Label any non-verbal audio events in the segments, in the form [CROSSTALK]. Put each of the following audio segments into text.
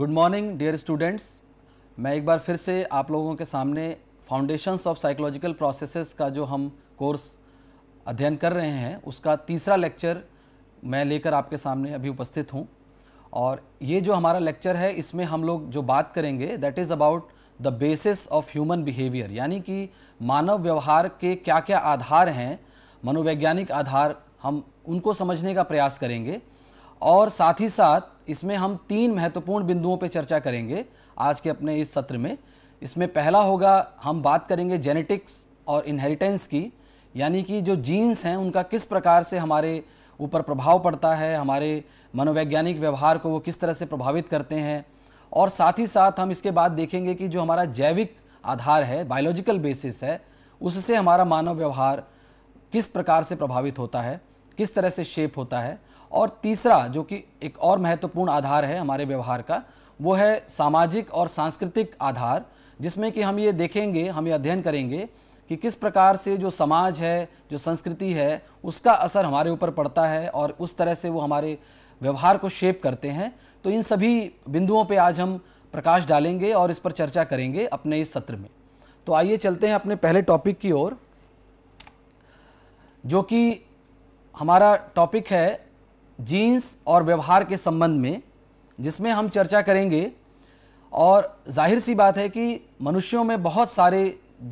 good morning dear students मैं एक बार फिर से आप लोगों के सामने फाउंडेशंस ऑफ साइकोलॉजिकल प्रोसेसेस का जो हम कोर्स अध्ययन कर रहे हैं उसका तीसरा लेक्चर मैं लेकर आपके सामने अभी उपस्थित हूँ और ये जो हमारा लेक्चर है इसमें हम लोग जो बात करेंगे that is about the basis of human behaviour यानी कि मानव व्यवहार के क्या क्या आधार हैं मनोवैज्ञानिक आधार हम उनको समझने का प्रयास करेंगे और साथ ही साथ इसमें हम तीन महत्वपूर्ण बिंदुओं पर चर्चा करेंगे आज के अपने इस सत्र में इसमें पहला होगा हम बात करेंगे जेनेटिक्स और इनहेरिटेंस की यानी कि जो जीन्स हैं उनका किस प्रकार से हमारे ऊपर प्रभाव पड़ता है हमारे मनोवैज्ञानिक व्यवहार को वो किस तरह से प्रभावित करते हैं और साथ ही साथ हम इसके बाद देखेंगे कि जो हमारा जैविक आधार है बायोलॉजिकल बेसिस है उससे हमारा मानव व्यवहार किस प्रकार से प्रभावित होता है किस तरह से शेप होता है और तीसरा जो कि एक और महत्वपूर्ण आधार है हमारे व्यवहार का वो है सामाजिक और सांस्कृतिक आधार जिसमें कि हम ये देखेंगे हम ये अध्ययन करेंगे कि किस प्रकार से जो समाज है जो संस्कृति है उसका असर हमारे ऊपर पड़ता है और उस तरह से वो हमारे व्यवहार को शेप करते हैं तो इन सभी बिंदुओं पे आज हम प्रकाश डालेंगे और इस पर चर्चा करेंगे अपने इस सत्र में तो आइए चलते हैं अपने पहले टॉपिक की ओर जो कि हमारा टॉपिक है जीन्स और व्यवहार के संबंध में जिसमें हम चर्चा करेंगे और जाहिर सी बात है कि मनुष्यों में बहुत सारे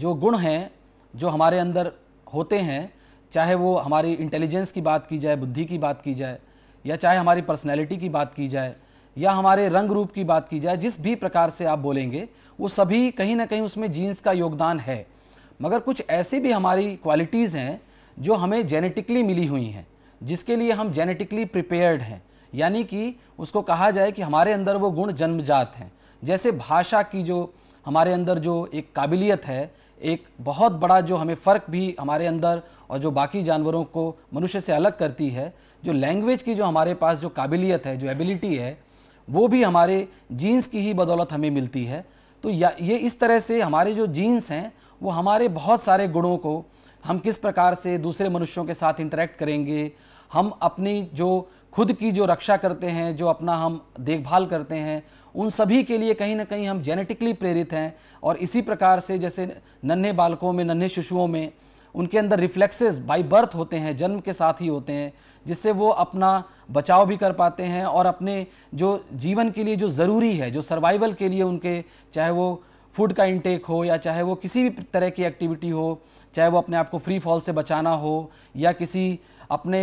जो गुण हैं जो हमारे अंदर होते हैं चाहे वो हमारी इंटेलिजेंस की बात की जाए बुद्धि की बात की जाए या चाहे हमारी पर्सनैलिटी की बात की जाए या हमारे रंग रूप की बात की जाए जिस भी प्रकार से आप बोलेंगे वो सभी कहीं ना कहीं उसमें जीन्स का योगदान है मगर कुछ ऐसी भी हमारी क्वालिटीज़ हैं जो हमें जेनेटिकली मिली हुई हैं जिसके लिए हम जेनेटिकली प्रिपेयर्ड हैं यानी कि उसको कहा जाए कि हमारे अंदर वो गुण जन्मजात हैं जैसे भाषा की जो हमारे अंदर जो एक काबिलियत है एक बहुत बड़ा जो हमें फ़र्क भी हमारे अंदर और जो बाकी जानवरों को मनुष्य से अलग करती है जो लैंग्वेज की जो हमारे पास जो काबिलियत है जो एबिलिटी है वो भी हमारे जीन्स की ही बदौलत हमें मिलती है तो या ये इस तरह से हमारे जो जीन्स हैं वो हमारे बहुत सारे गुणों को हम किस प्रकार से दूसरे मनुष्यों के साथ इंटरेक्ट करेंगे हम अपनी जो खुद की जो रक्षा करते हैं जो अपना हम देखभाल करते हैं उन सभी के लिए कहीं ना कहीं हम जेनेटिकली प्रेरित हैं और इसी प्रकार से जैसे नन्हे बालकों में नन्हे शिशुओं में उनके अंदर रिफ्लेक्सेस बाई बर्थ होते हैं जन्म के साथ ही होते हैं जिससे वो अपना बचाव भी कर पाते हैं और अपने जो जीवन के लिए जो ज़रूरी है जो सर्वाइवल के लिए उनके चाहे वो फूड का इंटेक हो या चाहे वो किसी भी तरह की एक्टिविटी हो चाहे वो अपने आप को फ्री फॉल से बचाना हो या किसी अपने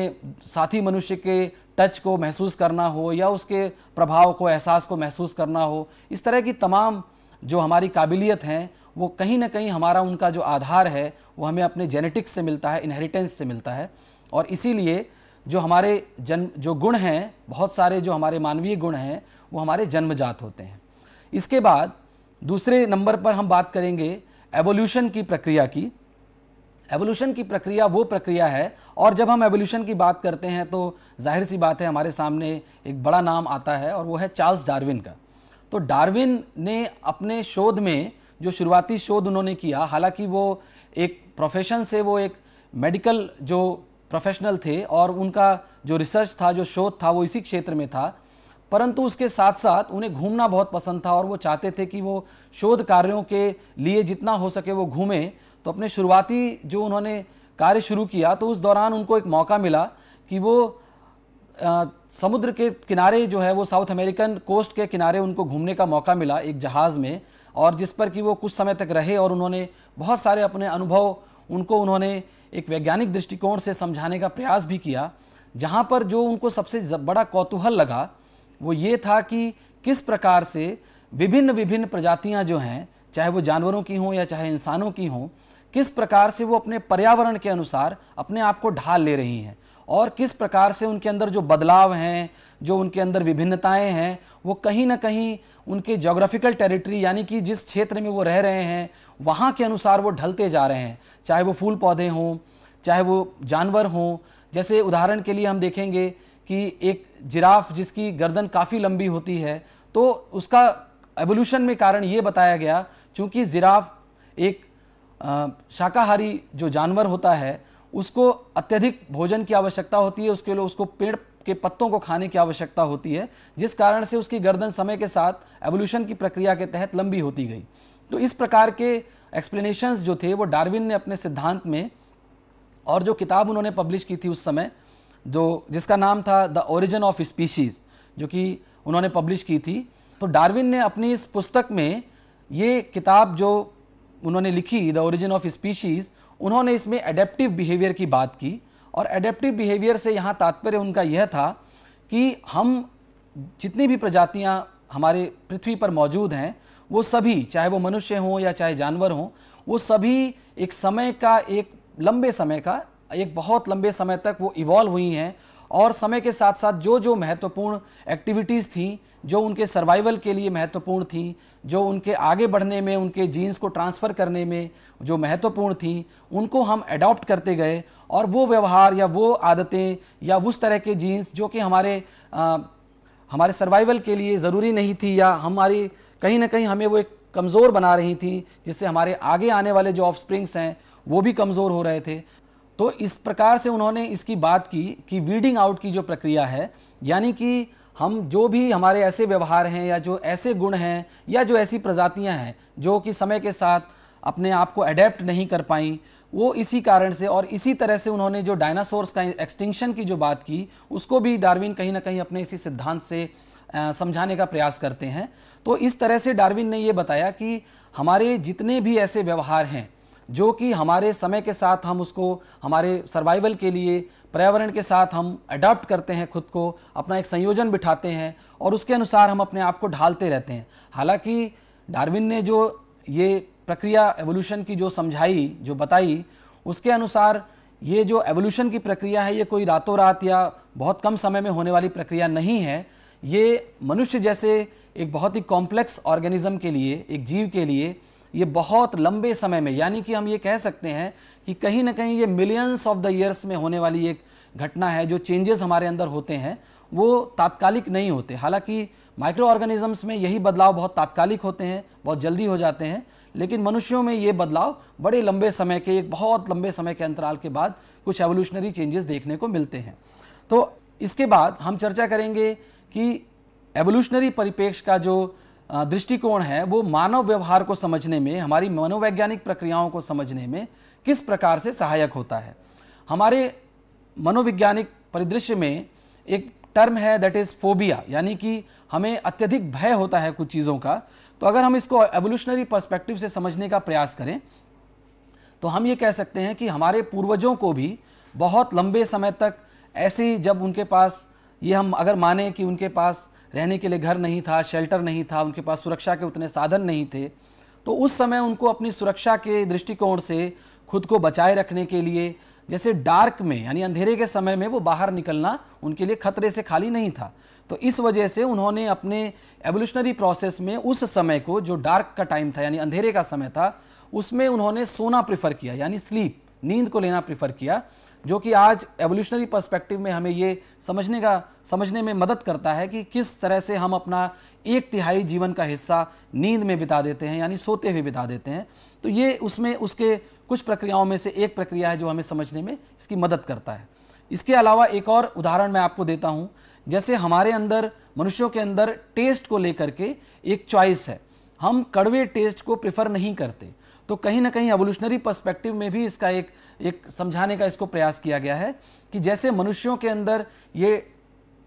साथी मनुष्य के टच को महसूस करना हो या उसके प्रभाव को एहसास को महसूस करना हो इस तरह की तमाम जो हमारी काबिलियत हैं वो कहीं ना कहीं हमारा उनका जो आधार है वो हमें अपने जेनेटिक्स से मिलता है इनहेरिटेंस से मिलता है और इसीलिए जो हमारे जन्म जो गुण हैं बहुत सारे जो हमारे मानवीय गुण हैं वो हमारे जन्मजात होते हैं इसके बाद दूसरे नंबर पर हम बात करेंगे एवोल्यूशन की प्रक्रिया की एवोल्यूशन की प्रक्रिया वो प्रक्रिया है और जब हम एवोल्यूशन की बात करते हैं तो जाहिर सी बात है हमारे सामने एक बड़ा नाम आता है और वो है चार्ल्स डार्विन का तो डार्विन ने अपने शोध में जो शुरुआती शोध उन्होंने किया हालांकि वो एक प्रोफेशन से वो एक मेडिकल जो प्रोफेशनल थे और उनका जो रिसर्च था जो शोध था वो इसी क्षेत्र में था परंतु उसके साथ साथ उन्हें घूमना बहुत पसंद था और वो चाहते थे कि वो शोध कार्यों के लिए जितना हो सके वो घूमें तो अपने शुरुआती जो उन्होंने कार्य शुरू किया तो उस दौरान उनको एक मौका मिला कि वो आ, समुद्र के किनारे जो है वो साउथ अमेरिकन कोस्ट के किनारे उनको घूमने का मौका मिला एक जहाज़ में और जिस पर कि वो कुछ समय तक रहे और उन्होंने बहुत सारे अपने अनुभव उनको उन्होंने एक वैज्ञानिक दृष्टिकोण से समझाने का प्रयास भी किया जहाँ पर जो उनको सबसे बड़ा कौतूहल लगा वो ये था कि किस प्रकार से विभिन्न विभिन्न प्रजातियाँ जो हैं चाहे वो जानवरों की हों या चाहे इंसानों की हों किस प्रकार से वो अपने पर्यावरण के अनुसार अपने आप को ढाल ले रही हैं और किस प्रकार से उनके अंदर जो बदलाव हैं जो उनके अंदर विभिन्नताएं हैं वो कहीं ना कहीं उनके जोग्राफिकल टेरिटरी यानी कि जिस क्षेत्र में वो रह रहे हैं वहाँ के अनुसार वो ढलते जा रहे हैं चाहे वो फूल पौधे हों चाहे वो जानवर हों जैसे उदाहरण के लिए हम देखेंगे कि एक जिराफ जिसकी गर्दन काफ़ी लंबी होती है तो उसका एवोल्यूशन में कारण ये बताया गया चूँकि जिराफ एक शाकाहारी जो जानवर होता है उसको अत्यधिक भोजन की आवश्यकता होती है उसके लिए उसको पेड़ के पत्तों को खाने की आवश्यकता होती है जिस कारण से उसकी गर्दन समय के साथ एवोल्यूशन की प्रक्रिया के तहत लंबी होती गई तो इस प्रकार के एक्सप्लेनेशंस जो थे वो डार्विन ने अपने सिद्धांत में और जो किताब उन्होंने पब्लिश की थी उस समय जो जिसका नाम था द ओरिजिन ऑफ स्पीशीज़ जो कि उन्होंने पब्लिश की थी तो डार्विन ने अपनी इस पुस्तक में ये किताब जो उन्होंने लिखी द ओरिजिन ऑफ स्पीशीज़ उन्होंने इसमें एडेप्टिव बिहेवियर की बात की और एडेप्टिव बिहेवियर से यहाँ तात्पर्य उनका यह था कि हम जितनी भी प्रजातियाँ हमारे पृथ्वी पर मौजूद हैं वो सभी चाहे वो मनुष्य हों या चाहे जानवर हों वो सभी एक समय का एक लंबे समय का एक बहुत लंबे समय तक वो इवॉल्व हुई हैं और समय के साथ साथ जो जो महत्वपूर्ण एक्टिविटीज़ थी जो उनके सर्वाइवल के लिए महत्वपूर्ण थी जो उनके आगे बढ़ने में उनके जीन्स को ट्रांसफ़र करने में जो महत्वपूर्ण थी उनको हम एडॉप्ट करते गए और वो व्यवहार या वो आदतें या उस तरह के जीन्स जो कि हमारे आ, हमारे सर्वाइवल के लिए ज़रूरी नहीं थी या हमारी कहीं ना कहीं हमें वो एक कमज़ोर बना रही थी जिससे हमारे आगे आने वाले जो ऑफ स्प्रिंग्स हैं वो भी कमज़ोर हो रहे थे तो इस प्रकार से उन्होंने इसकी बात की कि वीडिंग आउट की जो प्रक्रिया है यानी कि हम जो भी हमारे ऐसे व्यवहार हैं या जो ऐसे गुण हैं या जो ऐसी प्रजातियां हैं जो कि समय के साथ अपने आप को अडेप्ट नहीं कर पाई वो इसी कारण से और इसी तरह से उन्होंने जो डायनासोर्स का एक्सटिंक्शन की जो बात की उसको भी डार्विन कहीं ना कहीं अपने इसी सिद्धांत से समझाने का प्रयास करते हैं तो इस तरह से डार्विन ने ये बताया कि हमारे जितने भी ऐसे व्यवहार हैं जो कि हमारे समय के साथ हम उसको हमारे सर्वाइवल के लिए पर्यावरण के साथ हम अडॉप्ट करते हैं खुद को अपना एक संयोजन बिठाते हैं और उसके अनुसार हम अपने आप को ढालते रहते हैं हालांकि डार्विन ने जो ये प्रक्रिया एवोल्यूशन की जो समझाई जो बताई उसके अनुसार ये जो एवोल्यूशन की प्रक्रिया है ये कोई रातों रात या बहुत कम समय में होने वाली प्रक्रिया नहीं है ये मनुष्य जैसे एक बहुत ही कॉम्प्लेक्स ऑर्गेनिज्म के लिए एक जीव के लिए ये बहुत लंबे समय में यानी कि हम ये कह सकते हैं कि कहीं ना कहीं ये मिलियंस ऑफ द ईयर्स में होने वाली एक घटना है जो चेंजेस हमारे अंदर होते हैं वो तात्कालिक नहीं होते हालांकि माइक्रो ऑर्गेनिजम्स में यही बदलाव बहुत तात्कालिक होते हैं बहुत जल्दी हो जाते हैं लेकिन मनुष्यों में ये बदलाव बड़े लंबे समय के एक बहुत लंबे समय के अंतराल के बाद कुछ एवोल्यूशनरी चेंजेस देखने को मिलते हैं तो इसके बाद हम चर्चा करेंगे कि एवोल्यूशनरी परिपेक्ष का जो दृष्टिकोण है वो मानव व्यवहार को समझने में हमारी मनोवैज्ञानिक प्रक्रियाओं को समझने में किस प्रकार से सहायक होता है हमारे मनोवैज्ञानिक परिदृश्य में एक टर्म है दैट इज़ फोबिया यानी कि हमें अत्यधिक भय होता है कुछ चीज़ों का तो अगर हम इसको एवोल्यूशनरी पर्स्पेक्टिव से समझने का प्रयास करें तो हम ये कह सकते हैं कि हमारे पूर्वजों को भी बहुत लंबे समय तक ऐसे जब उनके पास ये हम अगर माने कि उनके पास रहने के लिए घर नहीं था शेल्टर नहीं था उनके पास सुरक्षा के उतने साधन नहीं थे तो उस समय उनको अपनी सुरक्षा के दृष्टिकोण से खुद को बचाए रखने के लिए जैसे डार्क में यानी अंधेरे के समय में वो बाहर निकलना उनके लिए खतरे से खाली नहीं था तो इस वजह से उन्होंने अपने एवोल्यूशनरी प्रोसेस में उस समय को जो डार्क का टाइम था यानी अंधेरे का समय था उसमें उन्होंने सोना प्रिफर किया यानी स्लीप नींद को लेना प्रेफर किया जो कि आज एवोल्यूशनरी पर्सपेक्टिव में हमें ये समझने का समझने में मदद करता है कि किस तरह से हम अपना एक तिहाई जीवन का हिस्सा नींद में बिता देते हैं यानी सोते हुए बिता देते हैं तो ये उसमें उसके कुछ प्रक्रियाओं में से एक प्रक्रिया है जो हमें समझने में इसकी मदद करता है इसके अलावा एक और उदाहरण मैं आपको देता हूँ जैसे हमारे अंदर मनुष्यों के अंदर टेस्ट को लेकर के एक चॉइस है हम कड़वे टेस्ट को प्रेफर नहीं करते तो कहीं ना कहीं एवोल्यूशनरी पर्सपेक्टिव में भी इसका एक एक समझाने का इसको प्रयास किया गया है कि जैसे मनुष्यों के अंदर ये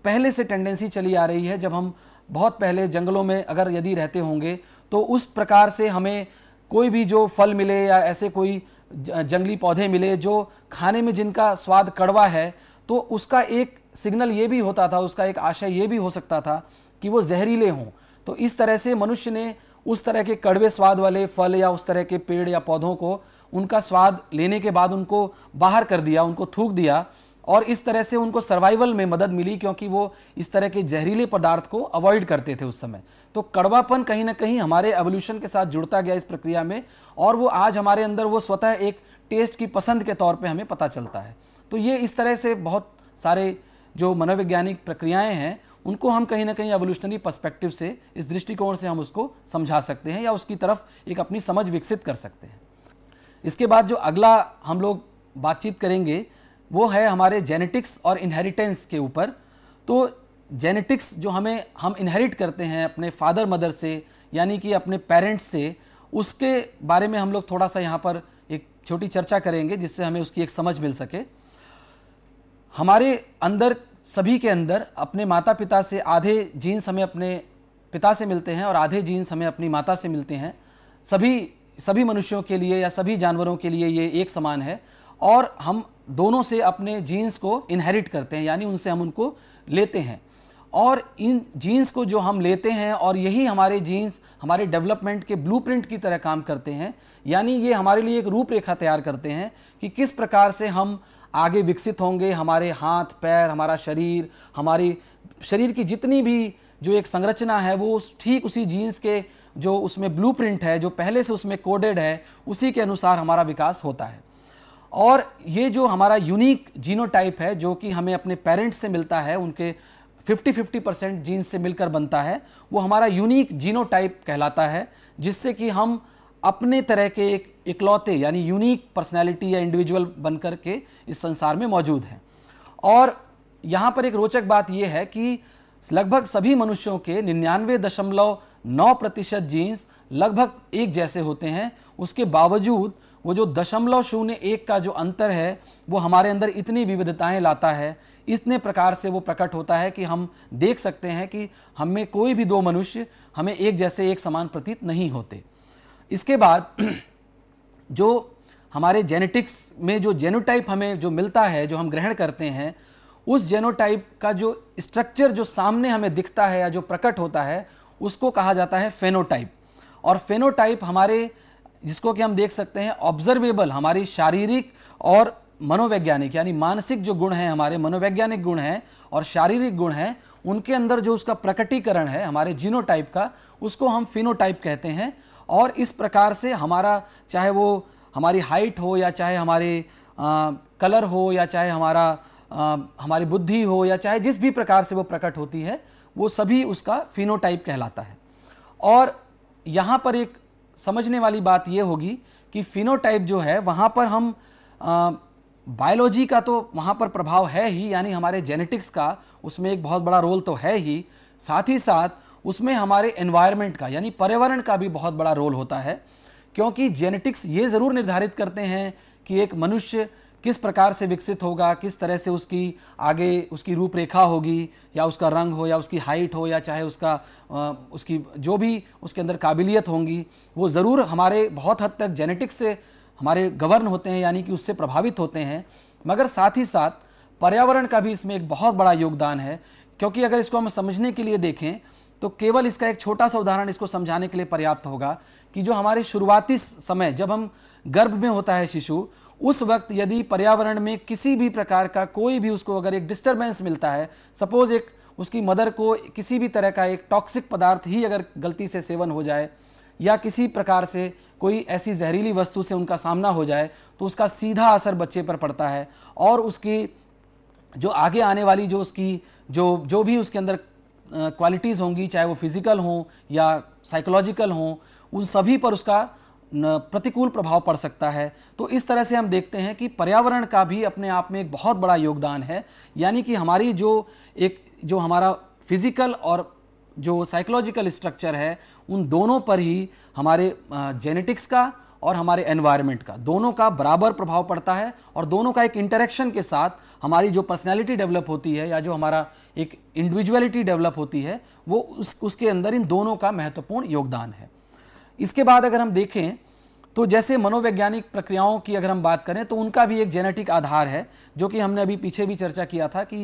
पहले से टेंडेंसी चली आ रही है जब हम बहुत पहले जंगलों में अगर यदि रहते होंगे तो उस प्रकार से हमें कोई भी जो फल मिले या ऐसे कोई जंगली पौधे मिले जो खाने में जिनका स्वाद कड़वा है तो उसका एक सिग्नल ये भी होता था उसका एक आशय ये भी हो सकता था कि वो जहरीले हों तो इस तरह से मनुष्य ने उस तरह के कड़वे स्वाद वाले फल या उस तरह के पेड़ या पौधों को उनका स्वाद लेने के बाद उनको बाहर कर दिया उनको थूक दिया और इस तरह से उनको सर्वाइवल में मदद मिली क्योंकि वो इस तरह के जहरीले पदार्थ को अवॉइड करते थे उस समय तो कड़वापन कहीं ना कहीं हमारे एवोल्यूशन के साथ जुड़ता गया इस प्रक्रिया में और वो आज हमारे अंदर वो स्वतः एक टेस्ट की पसंद के तौर पे हमें पता चलता है तो ये इस तरह से बहुत सारे जो मनोवैज्ञानिक प्रक्रियाएं हैं उनको हम कहीं ना कहीं एवोल्यूशनरी पर्सपेक्टिव से इस दृष्टिकोण से हम उसको समझा सकते हैं या उसकी तरफ एक अपनी समझ विकसित कर सकते हैं इसके बाद जो अगला हम लोग बातचीत करेंगे वो है हमारे जेनेटिक्स और इनहेरिटेंस के ऊपर तो जेनेटिक्स जो हमें हम इनहेरिट करते हैं अपने फादर मदर से यानी कि अपने पेरेंट्स से उसके बारे में हम लोग थोड़ा सा यहाँ पर एक छोटी चर्चा करेंगे जिससे हमें उसकी एक समझ मिल सके हमारे अंदर सभी के अंदर अपने माता पिता से आधे जीन्स हमें अपने पिता से मिलते हैं और आधे जीन्स हमें अपनी माता से मिलते हैं सभी सभी मनुष्यों के लिए या सभी जानवरों के लिए ये एक समान है और हम दोनों से अपने जीन्स को इनहेरिट करते हैं यानी उनसे हम उनको लेते हैं और इन जीन्स को जो हम लेते हैं और यही हमारे जीन्स हमारे डेवलपमेंट के ब्लूप्रिंट की तरह काम करते हैं यानी ये हमारे लिए एक रूपरेखा तैयार करते हैं कि किस प्रकार से हम आगे विकसित होंगे हमारे हाथ पैर हमारा शरीर हमारी शरीर की जितनी भी जो एक संरचना है वो ठीक उसी जीन्स के जो उसमें ब्लू है जो पहले से उसमें कोडेड है उसी के अनुसार हमारा विकास होता है और ये जो हमारा यूनिक जीनोटाइप है जो कि हमें अपने पेरेंट्स से मिलता है उनके 50 50 परसेंट जीन्स से मिलकर बनता है वो हमारा यूनिक जीनोटाइप कहलाता है जिससे कि हम अपने तरह के एक इकलौते यानी यूनिक पर्सनैलिटी या इंडिविजुअल बनकर के इस संसार में मौजूद हैं और यहाँ पर एक रोचक बात यह है कि लगभग सभी मनुष्यों के निन्यानवे दशमलव नौ प्रतिशत जीन्स लगभग एक जैसे होते हैं उसके बावजूद वो जो दशमलव शून्य एक का जो अंतर है वो हमारे अंदर इतनी विविधताएं लाता है इतने प्रकार से वो प्रकट होता है कि हम देख सकते हैं कि हमें कोई भी दो मनुष्य हमें एक जैसे एक समान प्रतीत नहीं होते इसके बाद [CLEARS THROAT] जो हमारे जेनेटिक्स में जो जेनोटाइप हमें जो मिलता है जो हम ग्रहण करते हैं उस जेनोटाइप का जो स्ट्रक्चर जो सामने हमें दिखता है या जो प्रकट होता है उसको कहा जाता है फेनोटाइप और फेनोटाइप हमारे जिसको कि हम देख सकते हैं ऑब्जर्वेबल हमारी शारीरिक और मनोवैज्ञानिक यानी मानसिक जो गुण हैं हमारे मनोवैज्ञानिक गुण हैं और शारीरिक गुण हैं उनके अंदर जो उसका प्रकटीकरण है हमारे जीनोटाइप का उसको हम फिनोटाइप कहते हैं और इस प्रकार से हमारा चाहे वो हमारी हाइट हो या चाहे हमारे आ, कलर हो या चाहे हमारा आ, हमारी बुद्धि हो या चाहे जिस भी प्रकार से वो प्रकट होती है वो सभी उसका फिनोटाइप कहलाता है और यहाँ पर एक समझने वाली बात ये होगी कि फिनोटाइप जो है वहाँ पर हम बायोलॉजी का तो वहाँ पर प्रभाव है ही यानी हमारे जेनेटिक्स का उसमें एक बहुत बड़ा रोल तो है ही साथ ही साथ उसमें हमारे एनवायरनमेंट का यानी पर्यावरण का भी बहुत बड़ा रोल होता है क्योंकि जेनेटिक्स ये ज़रूर निर्धारित करते हैं कि एक मनुष्य किस प्रकार से विकसित होगा किस तरह से उसकी आगे उसकी रूपरेखा होगी या उसका रंग हो या उसकी हाइट हो या चाहे उसका आ, उसकी जो भी उसके अंदर काबिलियत होंगी वो ज़रूर हमारे बहुत हद तक जेनेटिक्स से हमारे गवर्न होते हैं यानी कि उससे प्रभावित होते हैं मगर साथ ही साथ पर्यावरण का भी इसमें एक बहुत बड़ा योगदान है क्योंकि अगर इसको हम समझने के लिए देखें तो केवल इसका एक छोटा सा उदाहरण इसको समझाने के लिए पर्याप्त होगा कि जो हमारे शुरुआती समय जब हम गर्भ में होता है शिशु उस वक्त यदि पर्यावरण में किसी भी प्रकार का कोई भी उसको अगर एक डिस्टर्बेंस मिलता है सपोज एक उसकी मदर को किसी भी तरह का एक टॉक्सिक पदार्थ ही अगर गलती से सेवन हो जाए या किसी प्रकार से कोई ऐसी जहरीली वस्तु से उनका सामना हो जाए तो उसका सीधा असर बच्चे पर पड़ता है और उसकी जो आगे आने वाली जो उसकी जो जो भी उसके अंदर क्वालिटीज़ होंगी चाहे वो फिज़िकल हों या साइकोलॉजिकल हों उन सभी पर उसका प्रतिकूल प्रभाव पड़ सकता है तो इस तरह से हम देखते हैं कि पर्यावरण का भी अपने आप में एक बहुत बड़ा योगदान है यानी कि हमारी जो एक जो हमारा फिज़िकल और जो साइकोलॉजिकल स्ट्रक्चर है उन दोनों पर ही हमारे जेनेटिक्स का और हमारे एनवायरनमेंट का दोनों का बराबर प्रभाव पड़ता है और दोनों का एक इंटरेक्शन के साथ हमारी जो पर्सनैलिटी डेवलप होती है या जो हमारा एक इंडिविजुअलिटी डेवलप होती है वो उस उसके अंदर इन दोनों का महत्वपूर्ण योगदान है इसके बाद अगर हम देखें तो जैसे मनोवैज्ञानिक प्रक्रियाओं की अगर हम बात करें तो उनका भी एक जेनेटिक आधार है जो कि हमने अभी पीछे भी चर्चा किया था कि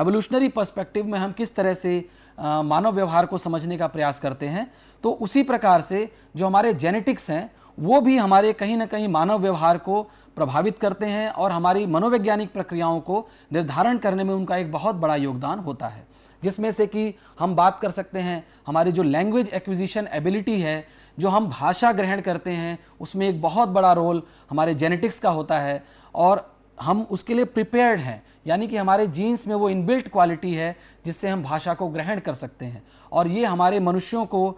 एवोल्यूशनरी पर्सपेक्टिव में हम किस तरह से मानव व्यवहार को समझने का प्रयास करते हैं तो उसी प्रकार से जो हमारे जेनेटिक्स हैं वो भी हमारे कहीं ना कहीं मानव व्यवहार को प्रभावित करते हैं और हमारी मनोवैज्ञानिक प्रक्रियाओं को निर्धारण करने में उनका एक बहुत बड़ा योगदान होता है जिसमें से कि हम बात कर सकते हैं हमारी जो लैंग्वेज एक्विजिशन एबिलिटी है जो हम भाषा ग्रहण करते हैं उसमें एक बहुत बड़ा रोल हमारे जेनेटिक्स का होता है और हम उसके लिए प्रिपेयर्ड हैं यानी कि हमारे जीन्स में वो इनबिल्ट क्वालिटी है जिससे हम भाषा को ग्रहण कर सकते हैं और ये हमारे मनुष्यों को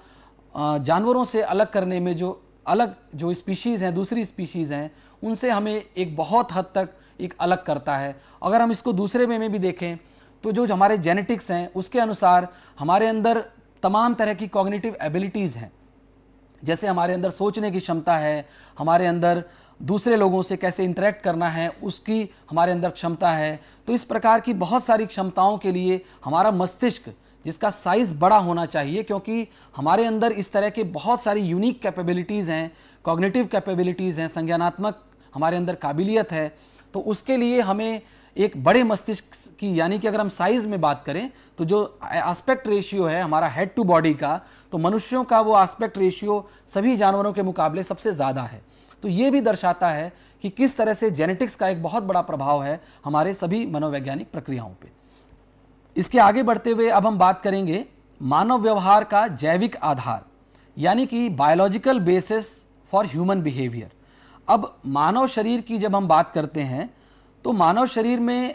जानवरों से अलग करने में जो अलग जो स्पीशीज़ हैं दूसरी स्पीशीज़ हैं उनसे हमें एक बहुत हद तक एक अलग करता है अगर हम इसको दूसरे वे में भी देखें तो जो हमारे जेनेटिक्स हैं उसके अनुसार हमारे अंदर तमाम तरह की कॉग्निटिव एबिलिटीज़ हैं जैसे हमारे अंदर सोचने की क्षमता है हमारे अंदर दूसरे लोगों से कैसे इंटरेक्ट करना है उसकी हमारे अंदर क्षमता है तो इस प्रकार की बहुत सारी क्षमताओं के लिए हमारा मस्तिष्क जिसका साइज़ बड़ा होना चाहिए क्योंकि हमारे अंदर इस तरह के बहुत सारी यूनिक कैपेबिलिटीज़ हैं कॉग्निटिव कैपेबिलिटीज़ हैं संज्ञानात्मक हमारे अंदर काबिलियत है तो उसके लिए हमें एक बड़े मस्तिष्क की यानी कि अगर हम साइज़ में बात करें तो जो आस्पेक्ट रेशियो है हमारा हेड टू बॉडी का तो मनुष्यों का वो आस्पेक्ट रेशियो सभी जानवरों के मुकाबले सबसे ज़्यादा है तो ये भी दर्शाता है कि किस तरह से जेनेटिक्स का एक बहुत बड़ा प्रभाव है हमारे सभी मनोवैज्ञानिक प्रक्रियाओं पर इसके आगे बढ़ते हुए अब हम बात करेंगे मानव व्यवहार का जैविक आधार यानी कि biological basis for human behaviour अब मानव शरीर की जब हम बात करते हैं तो मानव शरीर में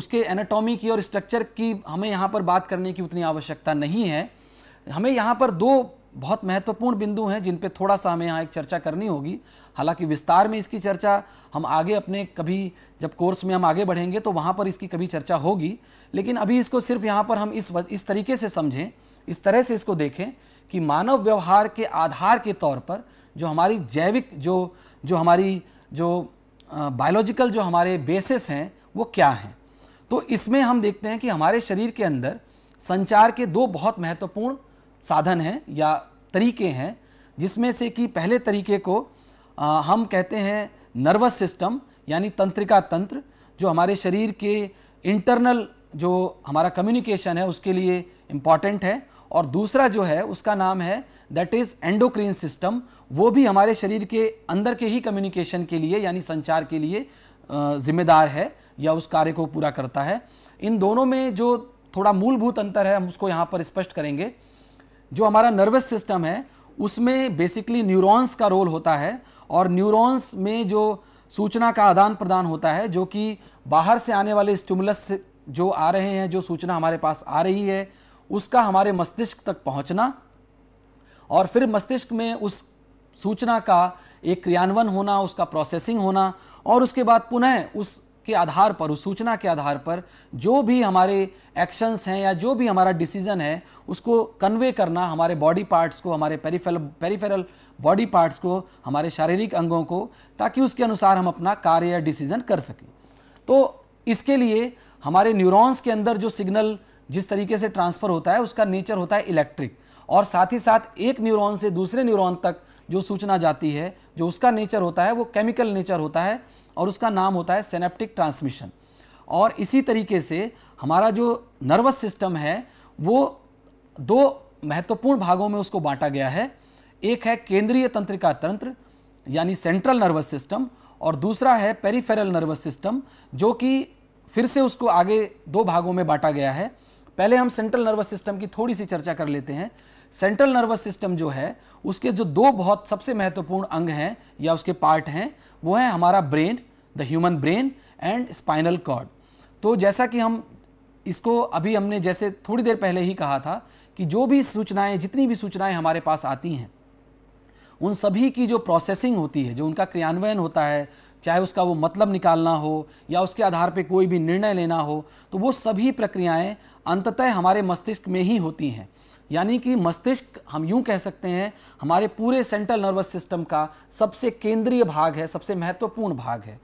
उसके एनाटॉमी की और स्ट्रक्चर की हमें यहाँ पर बात करने की उतनी आवश्यकता नहीं है हमें यहाँ पर दो बहुत महत्वपूर्ण बिंदु हैं जिन पे थोड़ा सा हमें यहाँ एक चर्चा करनी होगी हालांकि विस्तार में इसकी चर्चा हम आगे अपने कभी जब कोर्स में हम आगे बढ़ेंगे तो वहाँ पर इसकी कभी चर्चा होगी लेकिन अभी इसको सिर्फ यहाँ पर हम इस इस तरीके से समझें इस तरह से इसको देखें कि मानव व्यवहार के आधार के तौर पर जो हमारी जैविक जो जो हमारी जो बायोलॉजिकल जो हमारे बेसिस हैं वो क्या हैं तो इसमें हम देखते हैं कि हमारे शरीर के अंदर संचार के दो बहुत महत्वपूर्ण साधन हैं या तरीके हैं जिसमें से कि पहले तरीके को आ, हम कहते हैं नर्वस सिस्टम यानी तंत्रिका तंत्र जो हमारे शरीर के इंटरनल जो हमारा कम्युनिकेशन है उसके लिए इम्पॉर्टेंट है और दूसरा जो है उसका नाम है दैट इज़ एंडोक्रीन सिस्टम वो भी हमारे शरीर के अंदर के ही कम्युनिकेशन के लिए यानी संचार के लिए जिम्मेदार है या उस कार्य को पूरा करता है इन दोनों में जो थोड़ा मूलभूत अंतर है हम उसको यहाँ पर स्पष्ट करेंगे जो हमारा नर्वस सिस्टम है उसमें बेसिकली न्यूरॉन्स का रोल होता है और न्यूरॉन्स में जो सूचना का आदान प्रदान होता है जो कि बाहर से आने वाले स्टिमुलस जो आ रहे हैं जो सूचना हमारे पास आ रही है उसका हमारे मस्तिष्क तक पहुंचना और फिर मस्तिष्क में उस सूचना का एक क्रियान्वयन होना उसका प्रोसेसिंग होना और उसके बाद पुनः उस के आधार पर उस सूचना के आधार पर जो भी हमारे एक्शंस हैं या जो भी हमारा डिसीजन है उसको कन्वे करना हमारे बॉडी पार्ट्स को हमारे पेरीफेरल पेरीफेरल बॉडी पार्ट्स को हमारे शारीरिक अंगों को ताकि उसके अनुसार हम अपना कार्य या डिसीजन कर सकें तो इसके लिए हमारे न्यूरॉन्स के अंदर जो सिग्नल जिस तरीके से ट्रांसफ़र होता है उसका नेचर होता है इलेक्ट्रिक और साथ ही साथ एक न्यूरॉन से दूसरे न्यूरॉन तक जो सूचना जाती है जो उसका नेचर होता है वो केमिकल नेचर होता है और उसका नाम होता है सेनेप्टिक ट्रांसमिशन और इसी तरीके से हमारा जो नर्वस सिस्टम है वो दो महत्वपूर्ण भागों में उसको बांटा गया है एक है केंद्रीय तंत्रिका तंत्र यानी सेंट्रल नर्वस सिस्टम और दूसरा है पेरीफेरल नर्वस सिस्टम जो कि फिर से उसको आगे दो भागों में बांटा गया है पहले हम सेंट्रल नर्वस सिस्टम की थोड़ी सी चर्चा कर लेते हैं सेंट्रल नर्वस सिस्टम जो है उसके जो दो बहुत सबसे महत्वपूर्ण अंग हैं या उसके पार्ट हैं वो है हमारा brain the human brain and spinal cord तो जैसा कि हम इसको अभी हमने जैसे थोड़ी देर पहले ही कहा था कि जो भी सूचनाएं जितनी भी सूचनाएं हमारे पास आती हैं उन सभी की जो प्रोसेसिंग होती है जो उनका क्रियान्वयन होता है चाहे उसका वो मतलब निकालना हो या उसके आधार पे कोई भी निर्णय लेना हो तो वो सभी प्रक्रियाएं अंततः हमारे मस्तिष्क में ही होती हैं यानी कि मस्तिष्क हम यूं कह सकते हैं हमारे पूरे सेंट्रल नर्वस सिस्टम का सबसे केंद्रीय भाग है सबसे महत्वपूर्ण भाग है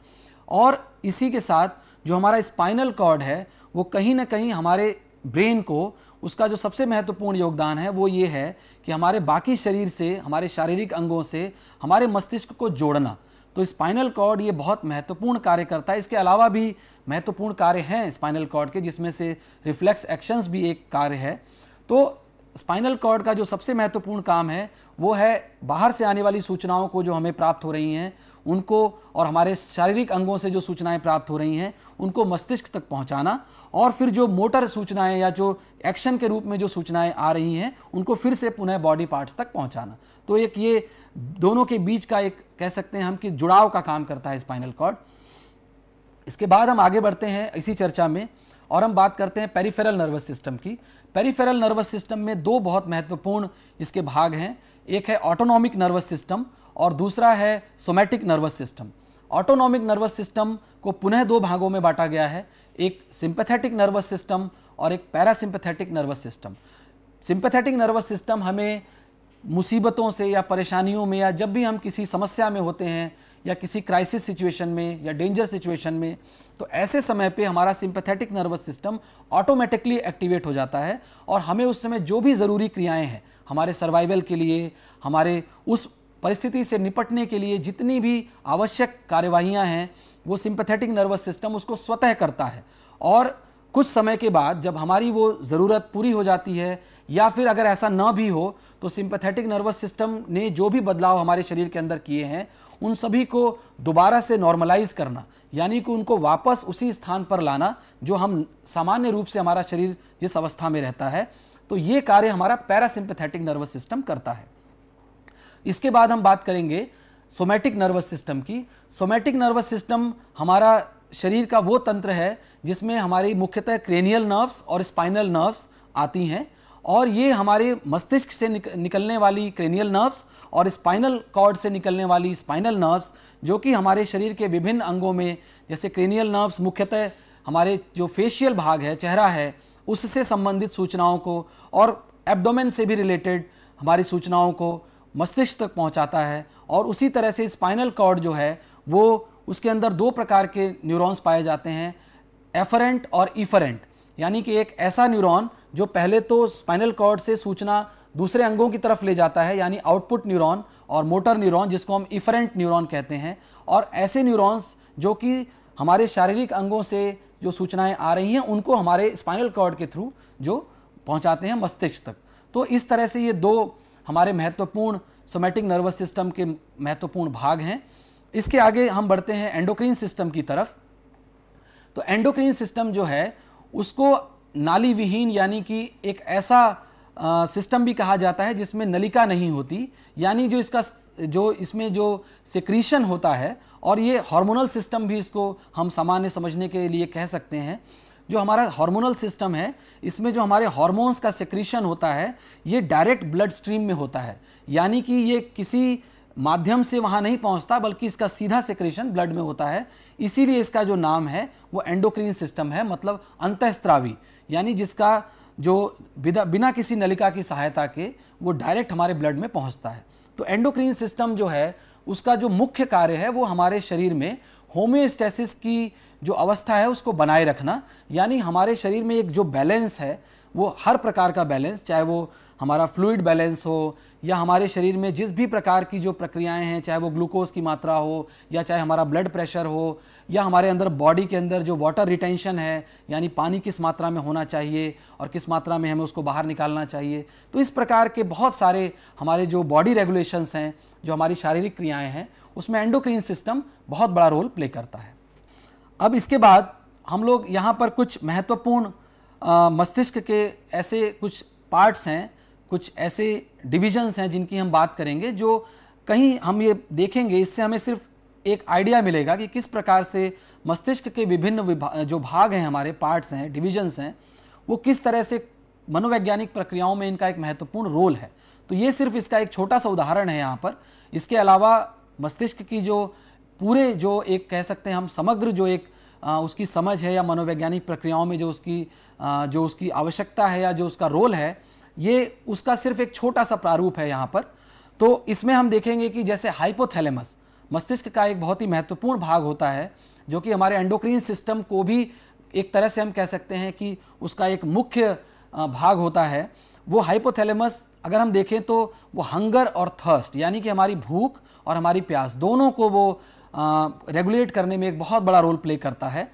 और इसी के साथ जो हमारा स्पाइनल कॉर्ड है वो कहीं ना कहीं हमारे ब्रेन को उसका जो सबसे महत्वपूर्ण योगदान है वो ये है कि हमारे बाकी शरीर से हमारे शारीरिक अंगों से हमारे मस्तिष्क को जोड़ना तो स्पाइनल कॉर्ड ये बहुत महत्वपूर्ण कार्य करता है इसके अलावा भी महत्वपूर्ण कार्य हैं स्पाइनल कॉर्ड के जिसमें से रिफ्लेक्स एक्शंस भी एक कार्य है तो स्पाइनल कॉर्ड का जो सबसे महत्वपूर्ण काम है वो है बाहर से आने वाली सूचनाओं को जो हमें प्राप्त हो रही हैं उनको और हमारे शारीरिक अंगों से जो सूचनाएं प्राप्त हो रही हैं उनको मस्तिष्क तक पहुंचाना और फिर जो मोटर सूचनाएं या जो एक्शन के रूप में जो सूचनाएं आ रही हैं उनको फिर से पुनः बॉडी पार्ट्स तक पहुंचाना तो एक ये दोनों के बीच का एक कह सकते हैं हम कि जुड़ाव का काम करता है स्पाइनल कॉर्ड इसके बाद हम आगे बढ़ते हैं इसी चर्चा में और हम बात करते हैं पेरीफेरल नर्वस सिस्टम की पेरीफेरल नर्वस सिस्टम में दो बहुत महत्वपूर्ण इसके भाग हैं एक है ऑटोनॉमिक नर्वस सिस्टम और दूसरा है somatic nervous system autonomic nervous system को पुनः दो भागों में बांटा गया है एक सिंपैथेटिक नर्वस सिस्टम और एक parasympathetic nervous system sympathetic nervous system हमें मुसीबतों से या परेशानियों में या जब भी हम किसी समस्या में होते हैं या किसी क्राइसिस सिचुएशन में या डेंजर सिचुएशन में तो ऐसे समय पे हमारा sympathetic nervous system automatically activate हो जाता है और हमें उस समय जो भी ज़रूरी क्रियाएं हैं हमारे सर्वाइवल के लिए हमारे उस परिस्थिति से निपटने के लिए जितनी भी आवश्यक कार्यवाहियाँ हैं वो सिंपथेटिक नर्वस सिस्टम उसको स्वतः करता है और कुछ समय के बाद जब हमारी वो ज़रूरत पूरी हो जाती है या फिर अगर ऐसा ना भी हो तो सिंपथेटिक नर्वस सिस्टम ने जो भी बदलाव हमारे शरीर के अंदर किए हैं उन सभी को दोबारा से नॉर्मलाइज करना यानी कि उनको वापस उसी स्थान पर लाना जो हम सामान्य रूप से हमारा शरीर जिस अवस्था में रहता है तो ये कार्य हमारा पैरासिम्पथेटिक नर्वस सिस्टम करता है इसके बाद हम बात करेंगे सोमैटिक नर्वस सिस्टम की सोमैटिक नर्वस सिस्टम हमारा शरीर का वो तंत्र है जिसमें हमारी मुख्यतः क्रेनियल नर्व्स और स्पाइनल नर्व्स आती हैं और ये हमारे मस्तिष्क से निक, निकलने वाली क्रेनियल नर्व्स और स्पाइनल कॉर्ड से निकलने वाली स्पाइनल नर्व्स जो कि हमारे शरीर के विभिन्न अंगों में जैसे क्रेनियल नर्व्स मुख्यतः हमारे जो फेशियल भाग है चेहरा है उससे संबंधित सूचनाओं को और एब्डोमेन से भी रिलेटेड हमारी सूचनाओं को मस्तिष्क तक पहुंचाता है और उसी तरह से स्पाइनल कॉर्ड जो है वो उसके अंदर दो प्रकार के न्यूरॉन्स पाए जाते हैं एफरेंट और इफरेंट यानी कि एक ऐसा न्यूरॉन जो पहले तो स्पाइनल कॉर्ड से सूचना दूसरे अंगों की तरफ ले जाता है यानी आउटपुट न्यूरॉन और मोटर न्यूरॉन जिसको हम इफरेंट न्यूरॉन कहते हैं और ऐसे न्यूरॉन्स जो कि हमारे शारीरिक अंगों से जो सूचनाएं आ रही हैं उनको हमारे स्पाइनल कॉर्ड के थ्रू जो पहुंचाते हैं मस्तिष्क तक तो इस तरह से ये दो हमारे महत्वपूर्ण सोमेटिक नर्वस सिस्टम के महत्वपूर्ण भाग हैं इसके आगे हम बढ़ते हैं एंडोक्रीन सिस्टम की तरफ तो एंडोक्रीन सिस्टम जो है उसको नाली विहीन यानी कि एक ऐसा सिस्टम भी कहा जाता है जिसमें नलिका नहीं होती यानी जो इसका जो इसमें जो सिक्रीशन होता है और ये हार्मोनल सिस्टम भी इसको हम सामान्य समझने के लिए कह सकते हैं जो हमारा हार्मोनल सिस्टम है इसमें जो हमारे हार्मोन्स का सेक्रीशन होता है ये डायरेक्ट ब्लड स्ट्रीम में होता है यानी कि ये किसी माध्यम से वहाँ नहीं पहुँचता बल्कि इसका सीधा सेक्रेशन ब्लड में होता है इसीलिए इसका जो नाम है वो एंडोक्रीन सिस्टम है मतलब अंतस्त्रावी यानी जिसका जो बिना बिना किसी नलिका की सहायता के वो डायरेक्ट हमारे ब्लड में पहुँचता है तो एंडोक्रीन सिस्टम जो है उसका जो मुख्य कार्य है वो हमारे शरीर में होम्योस्टेसिस की जो अवस्था है उसको बनाए रखना यानी हमारे शरीर में एक जो बैलेंस है वो हर प्रकार का बैलेंस चाहे वो हमारा फ्लूइड बैलेंस हो या हमारे शरीर में जिस भी प्रकार की जो प्रक्रियाएं हैं चाहे वो ग्लूकोज की मात्रा हो या चाहे हमारा ब्लड प्रेशर हो या हमारे अंदर बॉडी के अंदर जो वाटर रिटेंशन है यानी पानी किस मात्रा में होना चाहिए और किस मात्रा में हमें उसको बाहर निकालना चाहिए तो इस प्रकार के बहुत सारे हमारे जो बॉडी रेगुलेशंस हैं जो हमारी शारीरिक क्रियाएँ हैं उसमें एंडोक्रीन सिस्टम बहुत बड़ा रोल प्ले करता है अब इसके बाद हम लोग यहाँ पर कुछ महत्वपूर्ण मस्तिष्क के ऐसे कुछ पार्ट्स हैं कुछ ऐसे डिविजन्स हैं जिनकी हम बात करेंगे जो कहीं हम ये देखेंगे इससे हमें सिर्फ एक आइडिया मिलेगा कि किस प्रकार से मस्तिष्क के विभिन्न विभा जो भाग हैं हमारे पार्ट्स हैं डिविजन्स हैं वो किस तरह से मनोवैज्ञानिक प्रक्रियाओं में इनका एक महत्वपूर्ण रोल है तो ये सिर्फ इसका एक छोटा सा उदाहरण है यहाँ पर इसके अलावा मस्तिष्क की जो पूरे जो एक कह सकते हैं हम समग्र जो एक उसकी समझ है या मनोवैज्ञानिक प्रक्रियाओं में जो उसकी जो उसकी आवश्यकता है या जो उसका रोल है ये उसका सिर्फ एक छोटा सा प्रारूप है यहाँ पर तो इसमें हम देखेंगे कि जैसे हाइपोथैलेमस मस्तिष्क का एक बहुत ही महत्वपूर्ण भाग होता है जो कि हमारे एंडोक्रीन सिस्टम को भी एक तरह से हम कह सकते हैं कि उसका एक मुख्य भाग होता है वो हाइपोथैलेमस अगर हम देखें तो वो हंगर और थर्स्ट यानी कि हमारी भूख और हमारी प्यास दोनों को वो रेगुलेट करने में एक बहुत बड़ा रोल प्ले करता है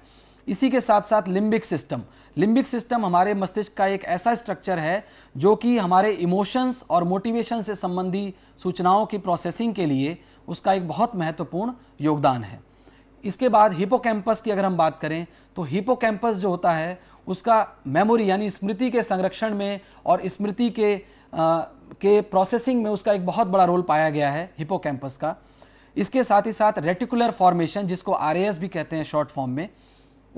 इसी के साथ साथ लिम्बिक सिस्टम लिम्बिक सिस्टम हमारे मस्तिष्क का एक ऐसा स्ट्रक्चर है जो कि हमारे इमोशंस और मोटिवेशन से संबंधी सूचनाओं की प्रोसेसिंग के लिए उसका एक बहुत महत्वपूर्ण योगदान है इसके बाद हिपोकैम्पस की अगर हम बात करें तो हिपोकैम्पस जो होता है उसका मेमोरी यानी स्मृति के संरक्षण में और स्मृति के आ, के प्रोसेसिंग में उसका एक बहुत बड़ा रोल पाया गया है हिपोकैम्पस का इसके साथ ही साथ रेटिकुलर फॉर्मेशन जिसको आर भी कहते हैं शॉर्ट फॉर्म में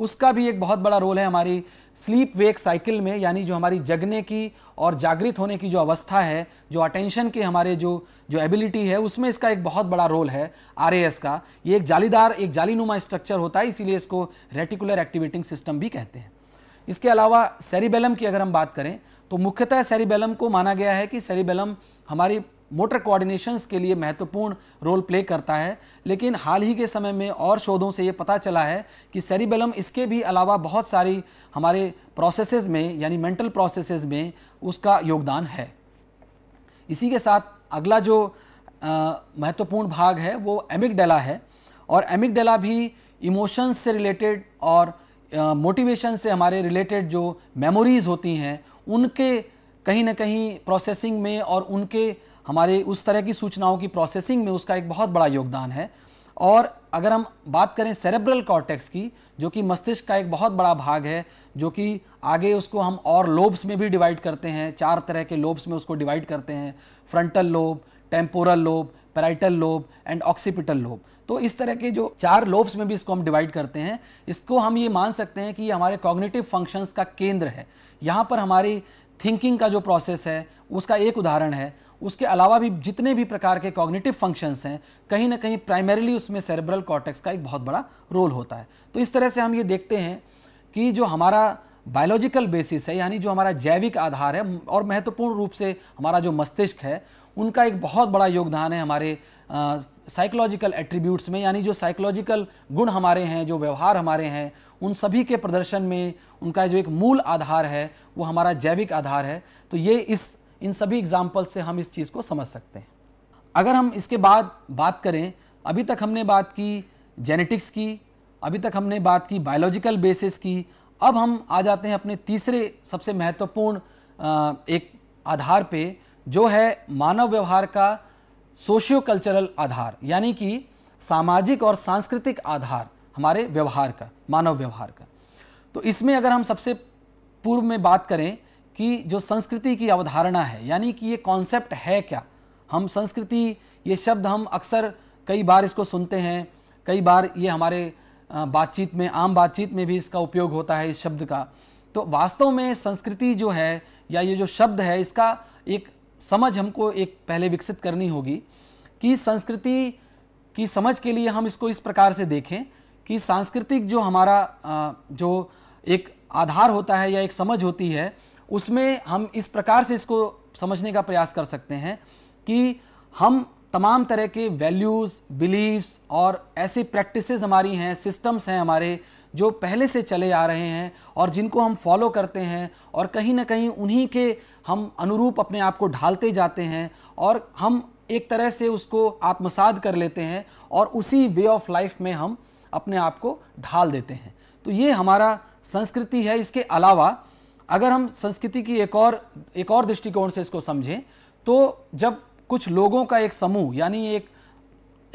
उसका भी एक बहुत बड़ा रोल है हमारी स्लीप वेक साइकिल में यानी जो हमारी जगने की और जागृत होने की जो अवस्था है जो अटेंशन के हमारे जो जो एबिलिटी है उसमें इसका एक बहुत बड़ा रोल है आर का ये एक जालीदार एक जालीनुमा स्ट्रक्चर होता है इसीलिए इसको रेटिकुलर एक्टिवेटिंग सिस्टम भी कहते हैं इसके अलावा सेरिबेलम की अगर हम बात करें तो मुख्यतः सेरिबेलम को माना गया है कि सेरिबेलम हमारी मोटर कोऑर्डिनेशंस के लिए महत्वपूर्ण रोल प्ले करता है लेकिन हाल ही के समय में और शोधों से ये पता चला है कि सेरिबेलम इसके भी अलावा बहुत सारी हमारे प्रोसेसेस में यानी मेंटल प्रोसेसेस में उसका योगदान है इसी के साथ अगला जो महत्वपूर्ण भाग है वो एमिकडेला है और एमिकडेला भी इमोशंस से रिलेटेड और मोटिवेशन से हमारे रिलेटेड जो मेमोरीज़ होती हैं उनके कहीं ना कहीं प्रोसेसिंग में और उनके हमारे उस तरह की सूचनाओं की प्रोसेसिंग में उसका एक बहुत बड़ा योगदान है और अगर हम बात करें सेरेब्रल कॉर्टेक्स की जो कि मस्तिष्क का एक बहुत बड़ा भाग है जो कि आगे उसको हम और लोब्स में भी डिवाइड करते हैं चार तरह के लोब्स में उसको डिवाइड करते हैं frontal lobe temporal lobe parietal lobe and occipital lobe तो इस तरह के जो चार लोब्स में भी इसको हम डिवाइड करते हैं इसको हम ये मान सकते हैं कि ये हमारे कॉग्निटिव फंक्शंस का केंद्र है यहाँ पर हमारी थिंकिंग का जो प्रोसेस है उसका एक उदाहरण है उसके अलावा भी जितने भी प्रकार के कॉग्निटिव फंक्शंस हैं कहीं ना कहीं प्राइमरीली उसमें सेरेब्रल कॉर्टेक्स का एक बहुत बड़ा रोल होता है तो इस तरह से हम ये देखते हैं कि जो हमारा बायोलॉजिकल बेसिस है यानी जो हमारा जैविक आधार है और महत्वपूर्ण रूप से हमारा जो मस्तिष्क है उनका एक बहुत बड़ा योगदान है हमारे साइकोलॉजिकल एट्रीब्यूट्स में यानी जो साइकोलॉजिकल गुण हमारे हैं जो व्यवहार हमारे हैं उन सभी के प्रदर्शन में उनका जो एक मूल आधार है वो हमारा जैविक आधार है तो ये इस इन सभी एग्जाम्पल से हम इस चीज़ को समझ सकते हैं अगर हम इसके बाद बात करें अभी तक हमने बात की जेनेटिक्स की अभी तक हमने बात की बायोलॉजिकल बेसिस की अब हम आ जाते हैं अपने तीसरे सबसे महत्वपूर्ण एक आधार पे जो है मानव व्यवहार का सोशियो कल्चरल आधार यानी कि सामाजिक और सांस्कृतिक आधार हमारे व्यवहार का मानव व्यवहार का तो इसमें अगर हम सबसे पूर्व में बात करें कि जो संस्कृति की अवधारणा है यानी कि ये कॉन्सेप्ट है क्या हम संस्कृति ये शब्द हम अक्सर कई बार इसको सुनते हैं कई बार ये हमारे बातचीत में आम बातचीत में भी इसका उपयोग होता है इस शब्द का तो वास्तव में संस्कृति जो है या ये जो शब्द है इसका एक समझ हमको एक पहले विकसित करनी होगी कि संस्कृति की समझ के लिए हम इसको इस प्रकार से देखें कि सांस्कृतिक जो हमारा जो एक आधार होता है या एक समझ होती है उसमें हम इस प्रकार से इसको समझने का प्रयास कर सकते हैं कि हम तमाम तरह के वैल्यूज़ बिलीव्स और ऐसे प्रैक्टिसेस हमारी हैं सिस्टम्स हैं हमारे जो पहले से चले आ रहे हैं और जिनको हम फॉलो करते हैं और कहीं ना कहीं उन्हीं के हम अनुरूप अपने आप को ढालते जाते हैं और हम एक तरह से उसको आत्मसाद कर लेते हैं और उसी वे ऑफ लाइफ में हम अपने आप को ढाल देते हैं तो ये हमारा संस्कृति है इसके अलावा अगर हम संस्कृति की एक और एक और दृष्टिकोण से इसको समझें तो जब कुछ लोगों का एक समूह यानी एक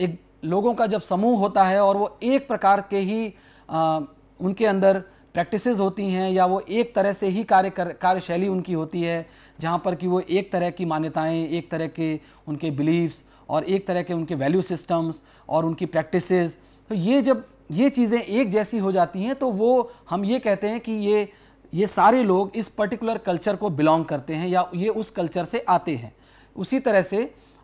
एक लोगों का जब समूह होता है और वो एक प्रकार के ही आ, उनके अंदर प्रैक्टिसेस होती हैं या वो एक तरह से ही कार्य कर कार्यशैली उनकी होती है जहाँ पर कि वो एक तरह की मान्यताएं एक तरह के उनके बिलीव्स और एक तरह के उनके वैल्यू सिस्टम्स और उनकी प्रैक्टिसेस तो ये जब ये चीज़ें एक जैसी हो जाती हैं तो वो हम ये कहते हैं कि ये ये सारे लोग इस पर्टिकुलर कल्चर को बिलोंग करते हैं या ये उस कल्चर से आते हैं उसी तरह से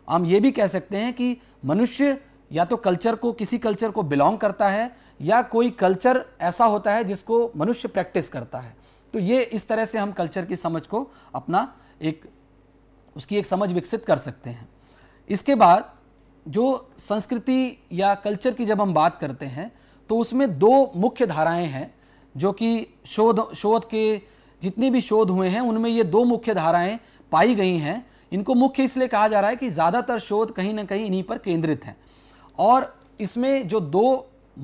हम ये भी कह सकते हैं कि मनुष्य या तो कल्चर को किसी कल्चर को बिलोंग करता है या कोई कल्चर ऐसा होता है जिसको मनुष्य प्रैक्टिस करता है तो ये इस तरह से हम कल्चर की समझ को अपना एक उसकी एक समझ विकसित कर सकते हैं इसके बाद जो संस्कृति या कल्चर की जब हम बात करते हैं तो उसमें दो मुख्य धाराएं हैं जो कि शोध शोध के जितने भी शोध हुए हैं उनमें ये दो मुख्य धाराएं पाई गई हैं इनको मुख्य इसलिए कहा जा रहा है कि ज़्यादातर शोध कहीं ना कहीं इन्हीं पर केंद्रित हैं और इसमें जो दो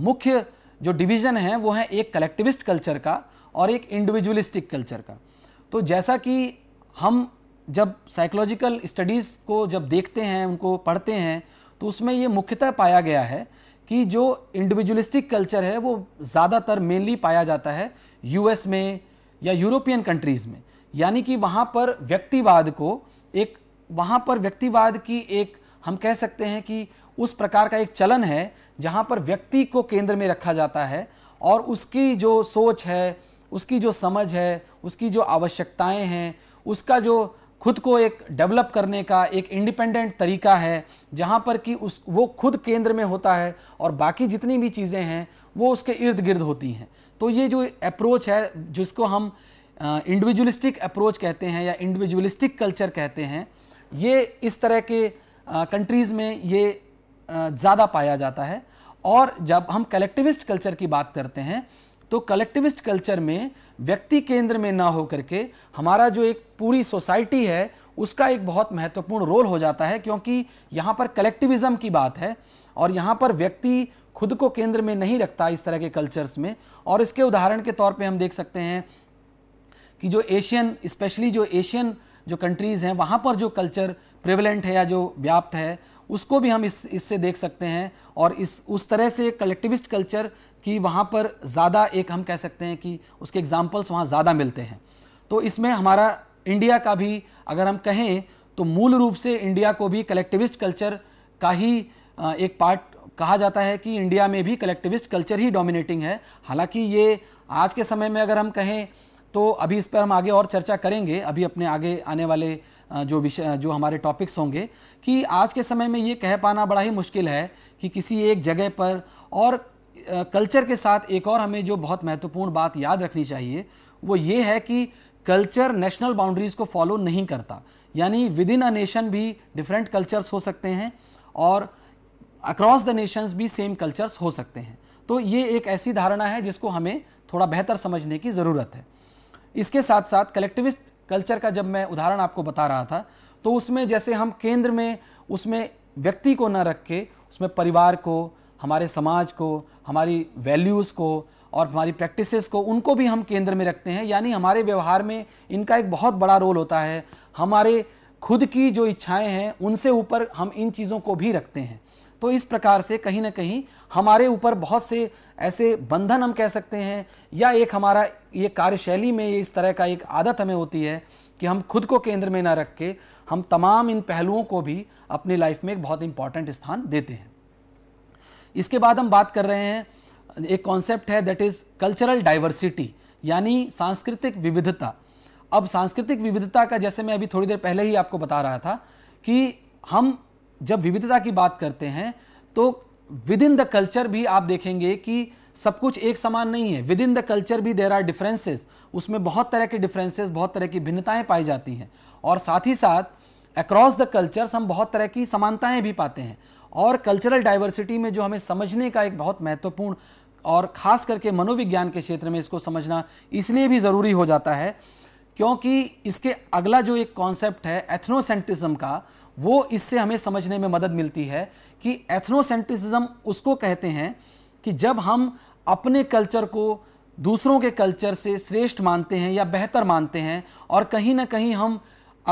मुख्य जो डिवीज़न हैं वो हैं एक कलेक्टिविस्ट कल्चर का और एक इंडिविजुअलिस्टिक कल्चर का तो जैसा कि हम जब साइकोलॉजिकल स्टडीज़ को जब देखते हैं उनको पढ़ते हैं तो उसमें ये मुख्यतः पाया गया है कि जो इंडिविजुअलिस्टिक कल्चर है वो ज़्यादातर मेनली पाया जाता है यूएस में या यूरोपियन कंट्रीज़ में यानी कि वहाँ पर व्यक्तिवाद को एक वहाँ पर व्यक्तिवाद की एक हम कह सकते हैं कि उस प्रकार का एक चलन है जहाँ पर व्यक्ति को केंद्र में रखा जाता है और उसकी जो सोच है उसकी जो समझ है उसकी जो आवश्यकताएं हैं उसका जो खुद को एक डेवलप करने का एक इंडिपेंडेंट तरीका है जहाँ पर कि उस वो खुद केंद्र में होता है और बाकी जितनी भी चीज़ें हैं वो उसके इर्द गिर्द होती हैं तो ये जो अप्रोच है जिसको हम इंडिविजुअलिस्टिक अप्रोच कहते हैं या इंडिविजुअलिस्टिक कल्चर कहते हैं ये इस तरह के कंट्रीज़ में ये ज़्यादा पाया जाता है और जब हम कलेक्टिविस्ट कल्चर की बात करते हैं तो कलेक्टिविस्ट कल्चर में व्यक्ति केंद्र में ना हो करके हमारा जो एक पूरी सोसाइटी है उसका एक बहुत महत्वपूर्ण रोल हो जाता है क्योंकि यहाँ पर कलेक्टिविज़म की बात है और यहाँ पर व्यक्ति खुद को केंद्र में नहीं रखता इस तरह के कल्चर्स में और इसके उदाहरण के तौर पे हम देख सकते हैं कि जो एशियन स्पेशली जो एशियन जो कंट्रीज़ हैं वहाँ पर जो कल्चर प्रिवलेंट है या जो व्याप्त है उसको भी हम इस इससे देख सकते हैं और इस उस तरह से कलेक्टिविस्ट कल्चर कि वहाँ पर ज़्यादा एक हम कह सकते हैं कि उसके एग्जाम्पल्स वहाँ ज़्यादा मिलते हैं तो इसमें हमारा इंडिया का भी अगर हम कहें तो मूल रूप से इंडिया को भी कलेक्टिविस्ट कल्चर का ही एक पार्ट कहा जाता है कि इंडिया में भी कलेक्टिविस्ट कल्चर ही डोमिनेटिंग है हालांकि ये आज के समय में अगर हम कहें तो अभी इस पर हम आगे और चर्चा करेंगे अभी अपने आगे आने वाले जो विषय जो हमारे टॉपिक्स होंगे कि आज के समय में ये कह पाना बड़ा ही मुश्किल है कि किसी एक जगह पर और कल्चर के साथ एक और हमें जो बहुत महत्वपूर्ण बात याद रखनी चाहिए वो ये है कि कल्चर नेशनल बाउंड्रीज़ को फॉलो नहीं करता यानी विद इन अ नेशन भी डिफरेंट कल्चर्स हो सकते हैं और अक्रॉस द नेशंस भी सेम कल्चर्स हो सकते हैं तो ये एक ऐसी धारणा है जिसको हमें थोड़ा बेहतर समझने की ज़रूरत है इसके साथ साथ कलेक्टिविस्ट कल्चर का जब मैं उदाहरण आपको बता रहा था तो उसमें जैसे हम केंद्र में उसमें व्यक्ति को न रख के उसमें परिवार को हमारे समाज को हमारी वैल्यूज़ को और हमारी प्रैक्टिसेस को उनको भी हम केंद्र में रखते हैं यानी हमारे व्यवहार में इनका एक बहुत बड़ा रोल होता है हमारे खुद की जो इच्छाएं हैं उनसे ऊपर हम इन चीज़ों को भी रखते हैं तो इस प्रकार से कहीं ना कहीं हमारे ऊपर बहुत से ऐसे बंधन हम कह सकते हैं या एक हमारा ये कार्यशैली में ये इस तरह का एक आदत हमें होती है कि हम खुद को केंद्र में ना रख के हम तमाम इन पहलुओं को भी अपनी लाइफ में एक बहुत इंपॉर्टेंट स्थान देते हैं इसके बाद हम बात कर रहे हैं एक कॉन्सेप्ट है दैट इज़ कल्चरल डाइवर्सिटी यानी सांस्कृतिक विविधता अब सांस्कृतिक विविधता का जैसे मैं अभी थोड़ी देर पहले ही आपको बता रहा था कि हम जब विविधता की बात करते हैं तो विद इन द कल्चर भी आप देखेंगे कि सब कुछ एक समान नहीं है विद इन द कल्चर भी देर आर डिफरेंसेस उसमें बहुत तरह के डिफरेंसेस बहुत तरह की भिन्नताएं पाई जाती हैं और साथ ही साथ अक्रॉस द कल्चर्स हम बहुत तरह की समानताएं भी पाते हैं और कल्चरल डाइवर्सिटी में जो हमें समझने का एक बहुत महत्वपूर्ण और ख़ास करके मनोविज्ञान के क्षेत्र में इसको समझना इसलिए भी ज़रूरी हो जाता है क्योंकि इसके अगला जो एक कॉन्सेप्ट है एथनोसेंट्रिज्म का वो इससे हमें समझने में मदद मिलती है कि एथनोसेंट्रिसिज्म उसको कहते हैं कि जब हम अपने कल्चर को दूसरों के कल्चर से श्रेष्ठ मानते हैं या बेहतर मानते हैं और कहीं ना कहीं हम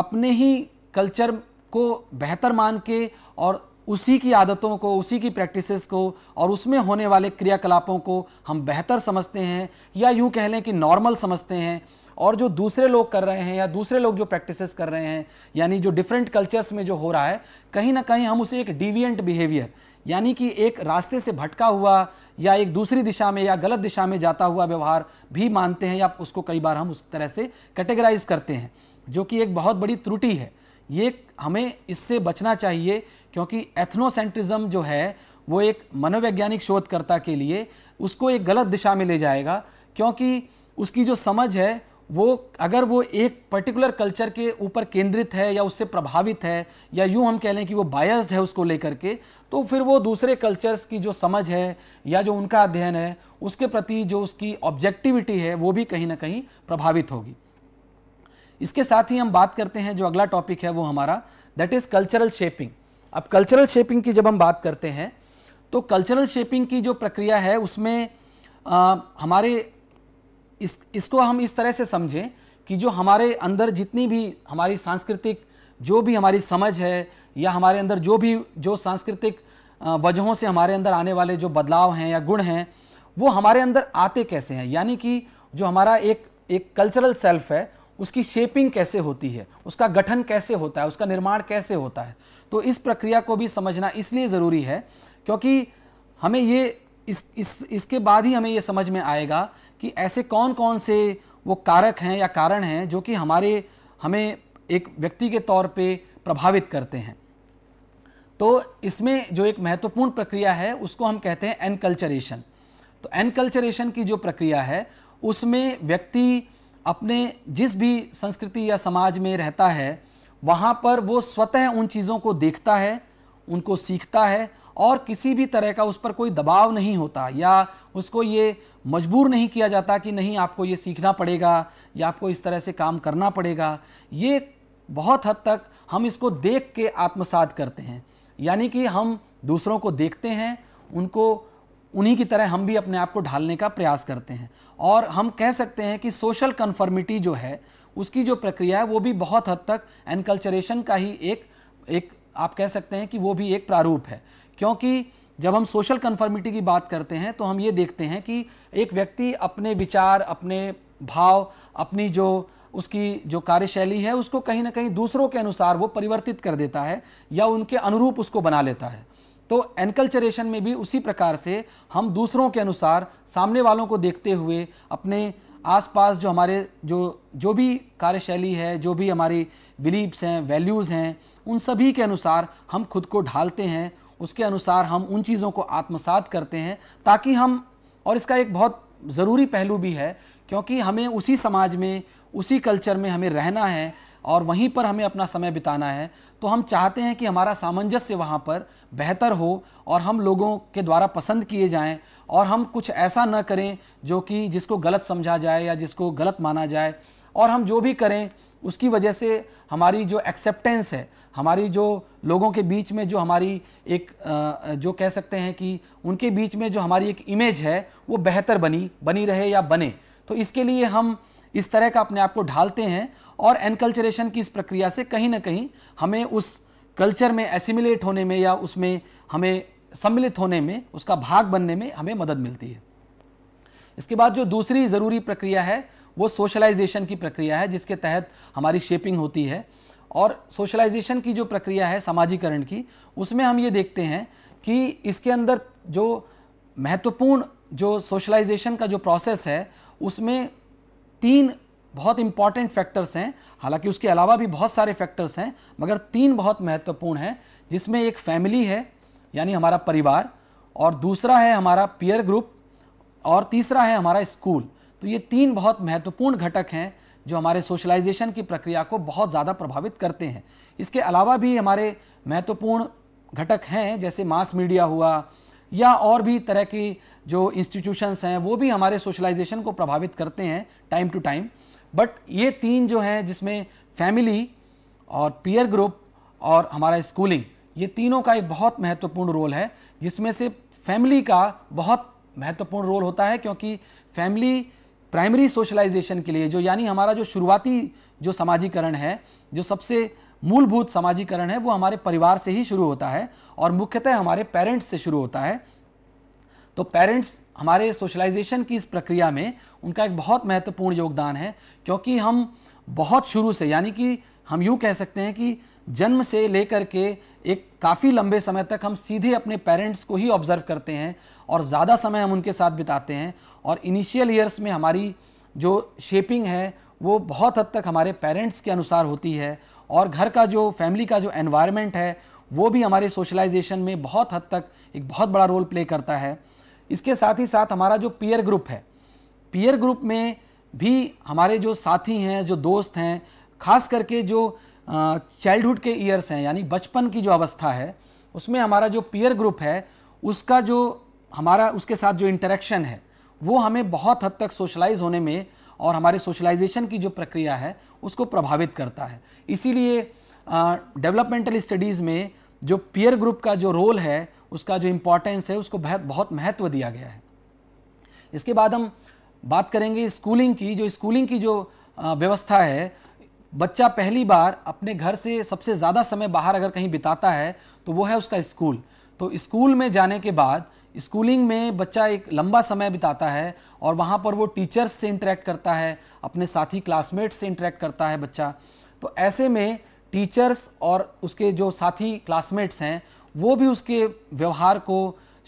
अपने ही कल्चर को बेहतर मान के और उसी की आदतों को उसी की प्रैक्टिसेस को और उसमें होने वाले क्रियाकलापों को हम बेहतर समझते हैं या यूँ कह लें कि नॉर्मल समझते हैं और जो दूसरे लोग कर रहे हैं या दूसरे लोग जो प्रैक्टिसेस कर रहे हैं यानी जो डिफरेंट कल्चर्स में जो हो रहा है कहीं ना कहीं हम उसे एक डिवियंट बिहेवियर यानी कि एक रास्ते से भटका हुआ या एक दूसरी दिशा में या गलत दिशा में जाता हुआ व्यवहार भी मानते हैं या उसको कई बार हम उस तरह से कैटेगराइज करते हैं जो कि एक बहुत बड़ी त्रुटि है ये हमें इससे बचना चाहिए क्योंकि एथनोसेंट्रिज्म जो है वो एक मनोवैज्ञानिक शोधकर्ता के लिए उसको एक गलत दिशा में ले जाएगा क्योंकि उसकी जो समझ है वो अगर वो एक पर्टिकुलर कल्चर के ऊपर केंद्रित है या उससे प्रभावित है या यूँ हम कह लें कि वो बायस्ड है उसको लेकर के तो फिर वो दूसरे कल्चर्स की जो समझ है या जो उनका अध्ययन है उसके प्रति जो उसकी ऑब्जेक्टिविटी है वो भी कहीं ना कहीं प्रभावित होगी इसके साथ ही हम बात करते हैं जो अगला टॉपिक है वो हमारा दैट इज़ कल्चरल शेपिंग अब कल्चरल शेपिंग की जब हम बात करते हैं तो कल्चरल शेपिंग की जो प्रक्रिया है उसमें आ, हमारे इस इसको हम इस तरह से समझें कि जो हमारे अंदर जितनी भी हमारी सांस्कृतिक जो भी हमारी समझ है या हमारे अंदर जो भी जो सांस्कृतिक वजहों से हमारे अंदर आने वाले जो बदलाव हैं या गुण हैं वो हमारे अंदर आते कैसे हैं यानी कि जो हमारा एक एक कल्चरल सेल्फ है उसकी शेपिंग कैसे होती है उसका गठन कैसे होता है उसका निर्माण कैसे होता है तो इस प्रक्रिया को भी समझना इसलिए ज़रूरी है क्योंकि हमें ये इस इस इसके बाद ही हमें ये समझ में आएगा कि ऐसे कौन कौन से वो कारक हैं या कारण हैं जो कि हमारे हमें एक व्यक्ति के तौर पे प्रभावित करते हैं तो इसमें जो एक महत्वपूर्ण प्रक्रिया है उसको हम कहते हैं एनकल्चरेशन तो एनकल्चरेशन की जो प्रक्रिया है उसमें व्यक्ति अपने जिस भी संस्कृति या समाज में रहता है वहाँ पर वो स्वतः उन चीज़ों को देखता है उनको सीखता है और किसी भी तरह का उस पर कोई दबाव नहीं होता या उसको ये मजबूर नहीं किया जाता कि नहीं आपको ये सीखना पड़ेगा या आपको इस तरह से काम करना पड़ेगा ये बहुत हद तक हम इसको देख के आत्मसात करते हैं यानी कि हम दूसरों को देखते हैं उनको उन्हीं की तरह हम भी अपने आप को ढालने का प्रयास करते हैं और हम कह सकते हैं कि सोशल कन्फर्मिटी जो है उसकी जो प्रक्रिया है वो भी बहुत हद तक एनकल्चरेशन का ही एक एक आप कह सकते हैं कि वो भी एक प्रारूप है क्योंकि जब हम सोशल कन्फर्मिटी की बात करते हैं तो हम ये देखते हैं कि एक व्यक्ति अपने विचार अपने भाव अपनी जो उसकी जो कार्यशैली है उसको कहीं ना कहीं दूसरों के अनुसार वो परिवर्तित कर देता है या उनके अनुरूप उसको बना लेता है तो एनकल्चरेशन में भी उसी प्रकार से हम दूसरों के अनुसार सामने वालों को देखते हुए अपने आसपास जो हमारे जो जो भी कार्यशैली है जो भी हमारी बिलीव्स हैं वैल्यूज़ हैं उन सभी के अनुसार हम खुद को ढालते हैं उसके अनुसार हम उन चीज़ों को आत्मसात करते हैं ताकि हम और इसका एक बहुत ज़रूरी पहलू भी है क्योंकि हमें उसी समाज में उसी कल्चर में हमें रहना है और वहीं पर हमें अपना समय बिताना है तो हम चाहते हैं कि हमारा सामंजस्य वहाँ पर बेहतर हो और हम लोगों के द्वारा पसंद किए जाएं और हम कुछ ऐसा न करें जो कि जिसको गलत समझा जाए या जिसको गलत माना जाए और हम जो भी करें उसकी वजह से हमारी जो एक्सेप्टेंस है हमारी जो लोगों के बीच में जो हमारी एक जो कह सकते हैं कि उनके बीच में जो हमारी एक इमेज है वो बेहतर बनी बनी रहे या बने तो इसके लिए हम इस तरह का अपने आप को ढालते हैं और एनकल्चरेशन की इस प्रक्रिया से कहीं ना कहीं हमें उस कल्चर में एसिमिलेट होने में या उसमें हमें सम्मिलित होने में उसका भाग बनने में हमें मदद मिलती है इसके बाद जो दूसरी ज़रूरी प्रक्रिया है वो सोशलाइजेशन की प्रक्रिया है जिसके तहत हमारी शेपिंग होती है और सोशलाइजेशन की जो प्रक्रिया है सामाजिकरण की उसमें हम ये देखते हैं कि इसके अंदर जो महत्वपूर्ण जो सोशलाइजेशन का जो प्रोसेस है उसमें तीन बहुत इंपॉर्टेंट फैक्टर्स हैं हालांकि उसके अलावा भी बहुत सारे फैक्टर्स हैं मगर तीन बहुत महत्वपूर्ण हैं जिसमें एक फैमिली है यानी हमारा परिवार और दूसरा है हमारा पीयर ग्रुप और तीसरा है हमारा स्कूल तो ये तीन बहुत महत्वपूर्ण घटक हैं जो हमारे सोशलाइजेशन की प्रक्रिया को बहुत ज़्यादा प्रभावित करते हैं इसके अलावा भी हमारे महत्वपूर्ण घटक हैं जैसे मास मीडिया हुआ या और भी तरह की जो इंस्टीट्यूशंस हैं वो भी हमारे सोशलाइजेशन को प्रभावित करते हैं टाइम टू टाइम बट ये तीन जो हैं जिसमें फैमिली और पीयर ग्रुप और हमारा स्कूलिंग ये तीनों का एक बहुत महत्वपूर्ण रोल है जिसमें से फैमिली का बहुत महत्वपूर्ण रोल होता है क्योंकि फैमिली प्राइमरी सोशलाइजेशन के लिए जो यानी हमारा जो शुरुआती जो समाजीकरण है जो सबसे मूलभूत समाजीकरण है वो हमारे परिवार से ही शुरू होता है और मुख्यतः हमारे पेरेंट्स से शुरू होता है तो पेरेंट्स हमारे सोशलाइजेशन की इस प्रक्रिया में उनका एक बहुत महत्वपूर्ण योगदान है क्योंकि हम बहुत शुरू से यानी कि हम यूँ कह सकते हैं कि जन्म से लेकर के एक काफ़ी लंबे समय तक हम सीधे अपने पेरेंट्स को ही ऑब्जर्व करते हैं और ज़्यादा समय हम उनके साथ बिताते हैं और इनिशियल ईयर्स में हमारी जो शेपिंग है वो बहुत हद तक हमारे पेरेंट्स के अनुसार होती है और घर का जो फैमिली का जो एनवायरनमेंट है वो भी हमारे सोशलाइजेशन में बहुत हद तक एक बहुत बड़ा रोल प्ले करता है इसके साथ ही साथ हमारा जो पीयर ग्रुप है पीयर ग्रुप में भी हमारे जो साथी हैं जो दोस्त हैं खास करके जो चाइल्डहुड के ईयर्स हैं यानी बचपन की जो अवस्था है उसमें हमारा जो पीयर ग्रुप है उसका जो हमारा उसके साथ जो इंटरेक्शन है वो हमें बहुत हद तक सोशलाइज होने में और हमारे सोशलाइजेशन की जो प्रक्रिया है उसको प्रभावित करता है इसीलिए डेवलपमेंटल स्टडीज़ में जो पीयर ग्रुप का जो रोल है उसका जो इम्पोर्टेंस है उसको बहुत महत्व दिया गया है इसके बाद हम बात करेंगे स्कूलिंग की जो स्कूलिंग की जो व्यवस्था है बच्चा पहली बार अपने घर से सबसे ज़्यादा समय बाहर अगर कहीं बिताता है तो वो है उसका स्कूल तो स्कूल में जाने के बाद स्कूलिंग में बच्चा एक लंबा समय बिताता है और वहाँ पर वो टीचर्स से इंटरेक्ट करता है अपने साथी क्लासमेट्स से इंटरेक्ट करता है बच्चा तो ऐसे में टीचर्स और उसके जो साथी क्लासमेट्स हैं वो भी उसके व्यवहार को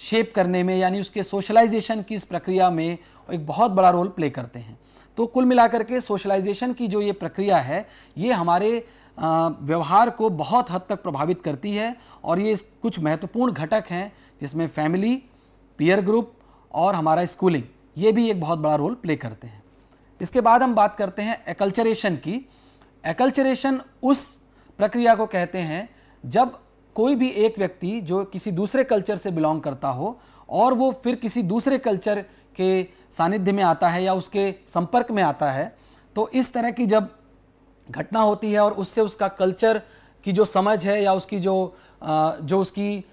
शेप करने में यानी उसके सोशलाइजेशन की इस प्रक्रिया में एक बहुत बड़ा रोल प्ले करते हैं तो कुल मिलाकर के सोशलाइजेशन की जो ये प्रक्रिया है ये हमारे व्यवहार को बहुत हद तक प्रभावित करती है और ये कुछ महत्वपूर्ण घटक हैं जिसमें फैमिली पीयर ग्रुप और हमारा स्कूलिंग ये भी एक बहुत बड़ा रोल प्ले करते हैं इसके बाद हम बात करते हैं एकल्चरेशन की एकल्चरेशन उस प्रक्रिया को कहते हैं जब कोई भी एक व्यक्ति जो किसी दूसरे कल्चर से बिलोंग करता हो और वो फिर किसी दूसरे कल्चर के सानिध्य में आता है या उसके संपर्क में आता है तो इस तरह की जब घटना होती है और उससे उसका कल्चर की जो समझ है या उसकी जो जो उसकी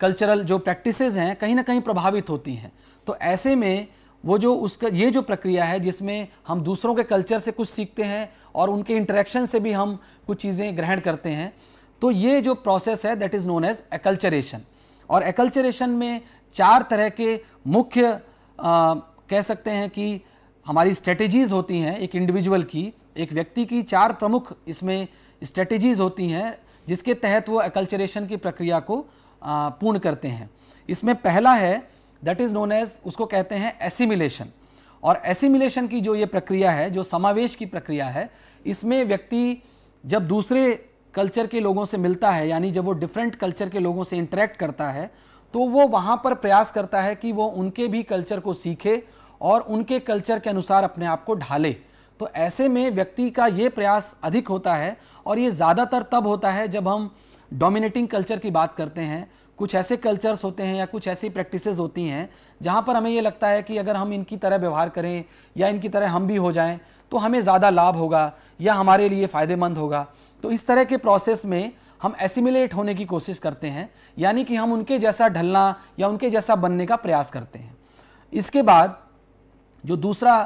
कल्चरल जो प्रैक्टिसेस हैं कहीं ना कहीं प्रभावित होती हैं तो ऐसे में वो जो उसका ये जो प्रक्रिया है जिसमें हम दूसरों के कल्चर से कुछ सीखते हैं और उनके इंटरेक्शन से भी हम कुछ चीज़ें ग्रहण करते हैं तो ये जो प्रोसेस है that is known as acculturation और एकल्चरेशन में चार तरह के मुख्य आ, कह सकते हैं कि हमारी स्ट्रेटजीज़ होती हैं एक इंडिविजुअल की एक व्यक्ति की चार प्रमुख इसमें स्ट्रेटजीज़ होती हैं जिसके तहत वो एकल्चरेशन की प्रक्रिया को पूर्ण करते हैं इसमें पहला है दैट इज़ नोन एज उसको कहते हैं एसिमिलेशन और एसिमिलेशन की जो ये प्रक्रिया है जो समावेश की प्रक्रिया है इसमें व्यक्ति जब दूसरे कल्चर के लोगों से मिलता है यानी जब वो डिफरेंट कल्चर के लोगों से इंटरेक्ट करता है तो वो वहाँ पर प्रयास करता है कि वो उनके भी कल्चर को सीखे और उनके कल्चर के अनुसार अपने आप को ढाले तो ऐसे में व्यक्ति का ये प्रयास अधिक होता है और ये ज़्यादातर तब होता है जब हम डोमिनेटिंग कल्चर की बात करते हैं कुछ ऐसे कल्चर्स होते हैं या कुछ ऐसी प्रैक्टिसेस होती हैं जहाँ पर हमें ये लगता है कि अगर हम इनकी तरह व्यवहार करें या इनकी तरह हम भी हो जाएं तो हमें ज़्यादा लाभ होगा या हमारे लिए फ़ायदेमंद होगा तो इस तरह के प्रोसेस में हम एसिमिलेट होने की कोशिश करते हैं यानी कि हम उनके जैसा ढलना या उनके जैसा बनने का प्रयास करते हैं इसके बाद जो दूसरा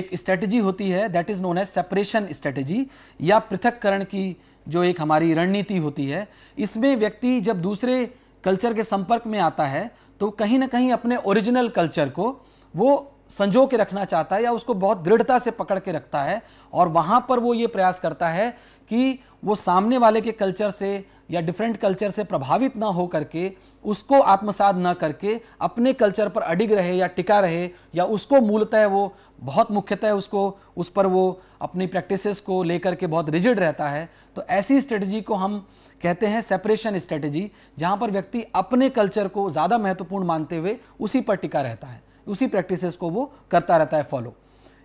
एक स्ट्रेटजी होती है that is known as separation strategy या पृथककरण की जो एक हमारी रणनीति होती है इसमें व्यक्ति जब दूसरे कल्चर के संपर्क में आता है तो कहीं ना कहीं अपने ओरिजिनल कल्चर को वो संजो के रखना चाहता है या उसको बहुत दृढ़ता से पकड़ के रखता है और वहाँ पर वो ये प्रयास करता है कि वो सामने वाले के कल्चर से या डिफरेंट कल्चर से प्रभावित ना हो करके उसको आत्मसात ना करके अपने कल्चर पर अडिग रहे या टिका रहे या उसको मूलतः वो बहुत मुख्यतः उसको उस पर वो अपनी प्रैक्टिसेस को लेकर के बहुत रिजिड रहता है तो ऐसी स्ट्रेटजी को हम कहते हैं सेपरेशन स्ट्रेटेजी जहाँ पर व्यक्ति अपने कल्चर को ज़्यादा महत्वपूर्ण मानते हुए उसी पर टिका रहता है उसी प्रैक्टिसेस को वो करता रहता है फॉलो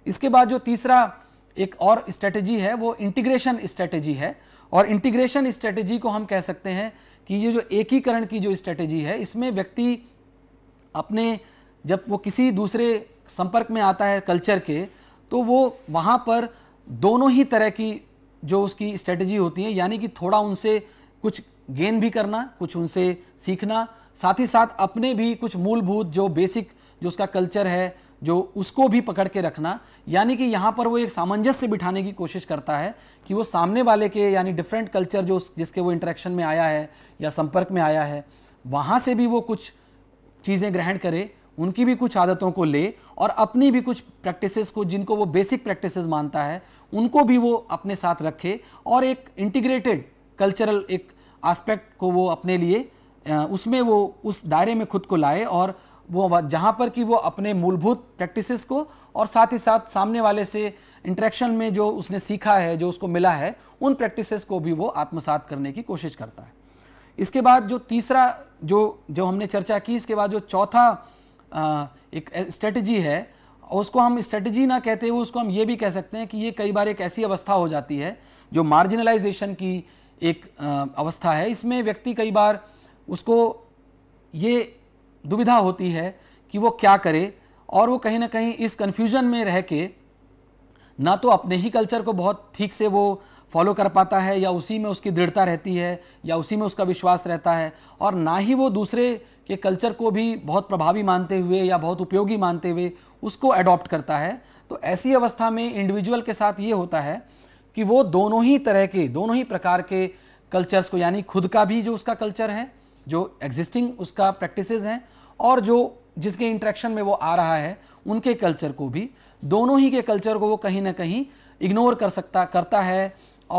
इसके बाद जो तीसरा एक और स्ट्रेटेजी है वो इंटीग्रेशन स्ट्रेटेजी है और इंटीग्रेशन स्ट्रेटेजी को हम कह सकते हैं कि ये जो एकीकरण की जो स्ट्रेटेजी है इसमें व्यक्ति अपने जब वो किसी दूसरे संपर्क में आता है कल्चर के तो वो वहाँ पर दोनों ही तरह की जो उसकी स्ट्रेटेजी होती है यानी कि थोड़ा उनसे कुछ गेन भी करना कुछ उनसे सीखना साथ ही साथ अपने भी कुछ मूलभूत जो बेसिक जो उसका कल्चर है जो उसको भी पकड़ के रखना यानी कि यहाँ पर वो एक सामंजस्य बिठाने की कोशिश करता है कि वो सामने वाले के यानी डिफरेंट कल्चर जो जिसके वो इंटरेक्शन में आया है या संपर्क में आया है वहाँ से भी वो कुछ चीज़ें ग्रहण करे उनकी भी कुछ आदतों को ले और अपनी भी कुछ प्रैक्टिसेस को जिनको वो बेसिक प्रैक्टिसेस मानता है उनको भी वो अपने साथ रखे और एक इंटीग्रेटेड कल्चरल एक आस्पेक्ट को वो अपने लिए उसमें वो उस दायरे में खुद को लाए और वो जहाँ पर कि वो अपने मूलभूत प्रैक्टिसेस को और साथ ही साथ सामने वाले से इंटरेक्शन में जो उसने सीखा है जो उसको मिला है उन प्रैक्टिसेस को भी वो आत्मसात करने की कोशिश करता है इसके बाद जो तीसरा जो जो हमने चर्चा की इसके बाद जो चौथा एक स्ट्रेटजी है उसको हम स्ट्रेटजी ना कहते हुए उसको हम ये भी कह सकते हैं कि ये कई बार एक ऐसी अवस्था हो जाती है जो मार्जिनलाइजेशन की एक अवस्था है इसमें व्यक्ति कई बार उसको ये दुविधा होती है कि वो क्या करे और वो कहीं ना कहीं इस कन्फ्यूजन में रह के ना तो अपने ही कल्चर को बहुत ठीक से वो फॉलो कर पाता है या उसी में उसकी दृढ़ता रहती है या उसी में उसका विश्वास रहता है और ना ही वो दूसरे के कल्चर को भी बहुत प्रभावी मानते हुए या बहुत उपयोगी मानते हुए उसको अडॉप्ट करता है तो ऐसी अवस्था में इंडिविजुअल के साथ ये होता है कि वो दोनों ही तरह के दोनों ही प्रकार के कल्चर्स को यानी खुद का भी जो उसका कल्चर है जो एग्जिस्टिंग उसका प्रैक्टिस हैं और जो जिसके इंट्रैक्शन में वो आ रहा है उनके कल्चर को भी दोनों ही के कल्चर को वो कहीं ना कहीं इग्नोर कर सकता करता है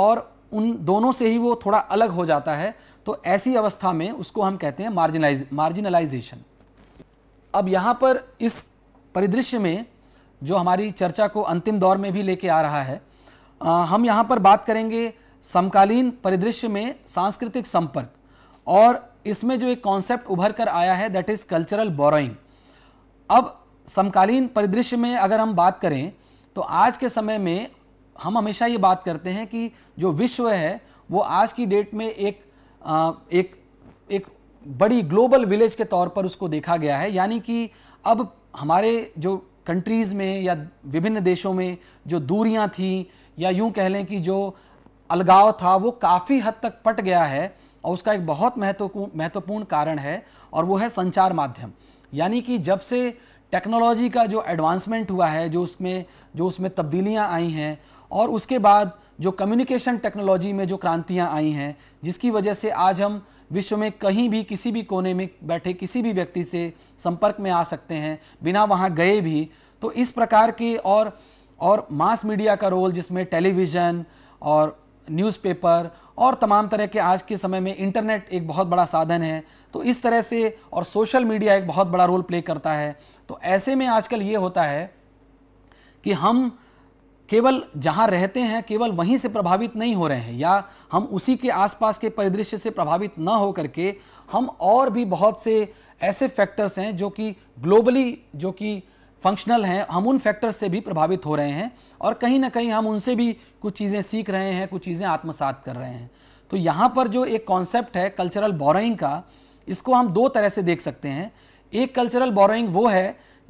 और उन दोनों से ही वो थोड़ा अलग हो जाता है तो ऐसी अवस्था में उसको हम कहते हैं मार्जिनाइज मार्जिनलाइजेशन अब यहाँ पर इस परिदृश्य में जो हमारी चर्चा को अंतिम दौर में भी लेके आ रहा है हम यहाँ पर बात करेंगे समकालीन परिदृश्य में सांस्कृतिक संपर्क और इसमें जो एक कॉन्सेप्ट उभर कर आया है दैट इज़ कल्चरल बोरोइंग अब समकालीन परिदृश्य में अगर हम बात करें तो आज के समय में हम हमेशा ये बात करते हैं कि जो विश्व है वो आज की डेट में एक आ, एक एक बड़ी ग्लोबल विलेज के तौर पर उसको देखा गया है यानी कि अब हमारे जो कंट्रीज़ में या विभिन्न देशों में जो दूरियां थीं या यूं कह लें कि जो अलगाव था वो काफ़ी हद तक पट गया है और उसका एक बहुत महत्वपूर्ण महत्वपूर्ण कारण है और वो है संचार माध्यम यानी कि जब से टेक्नोलॉजी का जो एडवांसमेंट हुआ है जो उसमें जो उसमें तब्दीलियाँ आई हैं और उसके बाद जो कम्युनिकेशन टेक्नोलॉजी में जो क्रांतियाँ आई हैं जिसकी वजह से आज हम विश्व में कहीं भी किसी भी कोने में बैठे किसी भी व्यक्ति से संपर्क में आ सकते हैं बिना वहाँ गए भी तो इस प्रकार के और और मास मीडिया का रोल जिसमें टेलीविज़न और न्यूज़पेपर और तमाम तरह के आज के समय में इंटरनेट एक बहुत बड़ा साधन है तो इस तरह से और सोशल मीडिया एक बहुत बड़ा रोल प्ले करता है तो ऐसे में आजकल ये होता है कि हम केवल जहाँ रहते हैं केवल वहीं से प्रभावित नहीं हो रहे हैं या हम उसी के आसपास के परिदृश्य से प्रभावित न हो करके हम और भी बहुत से ऐसे फैक्टर्स हैं जो कि ग्लोबली जो कि फंक्शनल हैं हम उन फैक्टर्स से भी प्रभावित हो रहे हैं और कहीं ना कहीं हम उनसे भी कुछ चीज़ें सीख रहे हैं कुछ चीज़ें आत्मसात कर रहे हैं तो यहाँ पर जो एक कॉन्सेप्ट है कल्चरल बोरोइंग का इसको हम दो तरह से देख सकते हैं एक कल्चरल बोरोइंग वो है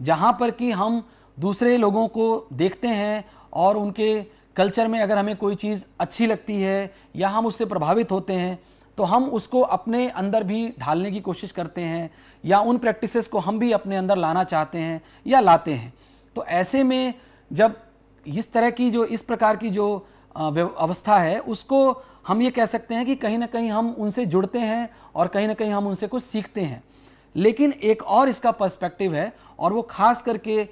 जहाँ पर कि हम दूसरे लोगों को देखते हैं और उनके कल्चर में अगर हमें कोई चीज़ अच्छी लगती है या हम उससे प्रभावित होते हैं तो हम उसको अपने अंदर भी ढालने की कोशिश करते हैं या उन प्रैक्टिसेस को हम भी अपने अंदर लाना चाहते हैं या लाते हैं तो ऐसे में जब इस तरह की जो इस प्रकार की जो अवस्था है उसको हम ये कह सकते हैं कि कहीं ना कहीं हम उनसे जुड़ते हैं और कहीं ना कहीं हम उनसे कुछ सीखते हैं लेकिन एक और इसका पर्सपेक्टिव है और वो खास करके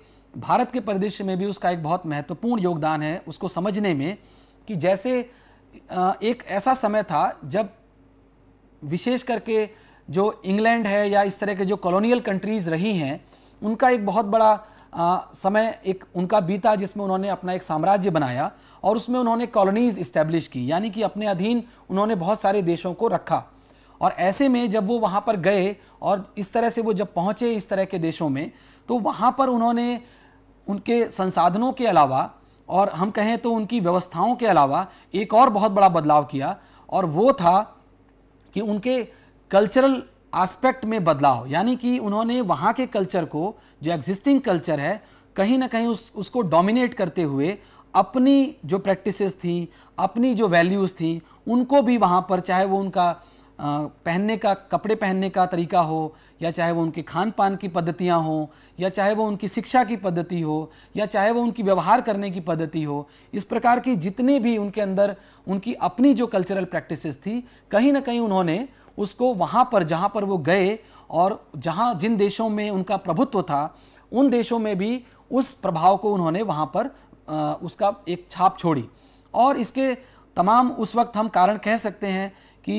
भारत के परिदृश्य में भी उसका एक बहुत महत्वपूर्ण योगदान है उसको समझने में कि जैसे एक ऐसा समय था जब विशेष करके जो इंग्लैंड है या इस तरह के जो कॉलोनियल कंट्रीज़ रही हैं उनका एक बहुत बड़ा आ, समय एक उनका बीता जिसमें उन्होंने अपना एक साम्राज्य बनाया और उसमें उन्होंने कॉलोनीज़ इस्टेब्लिश की यानी कि अपने अधीन उन्होंने बहुत सारे देशों को रखा और ऐसे में जब वो वहाँ पर गए और इस तरह से वो जब पहुँचे इस तरह के देशों में तो वहाँ पर उन्होंने उनके संसाधनों के अलावा और हम कहें तो उनकी व्यवस्थाओं के अलावा एक और बहुत बड़ा बदलाव किया और वो था कि उनके कल्चरल आस्पेक्ट में बदलाव यानी कि उन्होंने वहाँ के कल्चर को जो एग्जिस्टिंग कल्चर है कहीं ना कहीं उस उसको डोमिनेट करते हुए अपनी जो प्रैक्टिसेस थी अपनी जो वैल्यूज़ थी उनको भी वहाँ पर चाहे वो उनका पहनने का कपड़े पहनने का तरीका हो या चाहे वो उनके खान पान की पद्धतियाँ हों या चाहे वो उनकी शिक्षा की पद्धति हो या चाहे वो उनकी व्यवहार करने की पद्धति हो इस प्रकार की जितने भी उनके अंदर उनकी अपनी जो कल्चरल प्रैक्टिसेस थी कहीं ना कहीं उन्होंने उसको वहाँ पर जहाँ पर वो गए और जहाँ जिन देशों में उनका प्रभुत्व था उन देशों में भी उस प्रभाव को उन्होंने वहाँ पर आ, उसका एक छाप छोड़ी और इसके तमाम उस वक्त हम कारण कह सकते हैं कि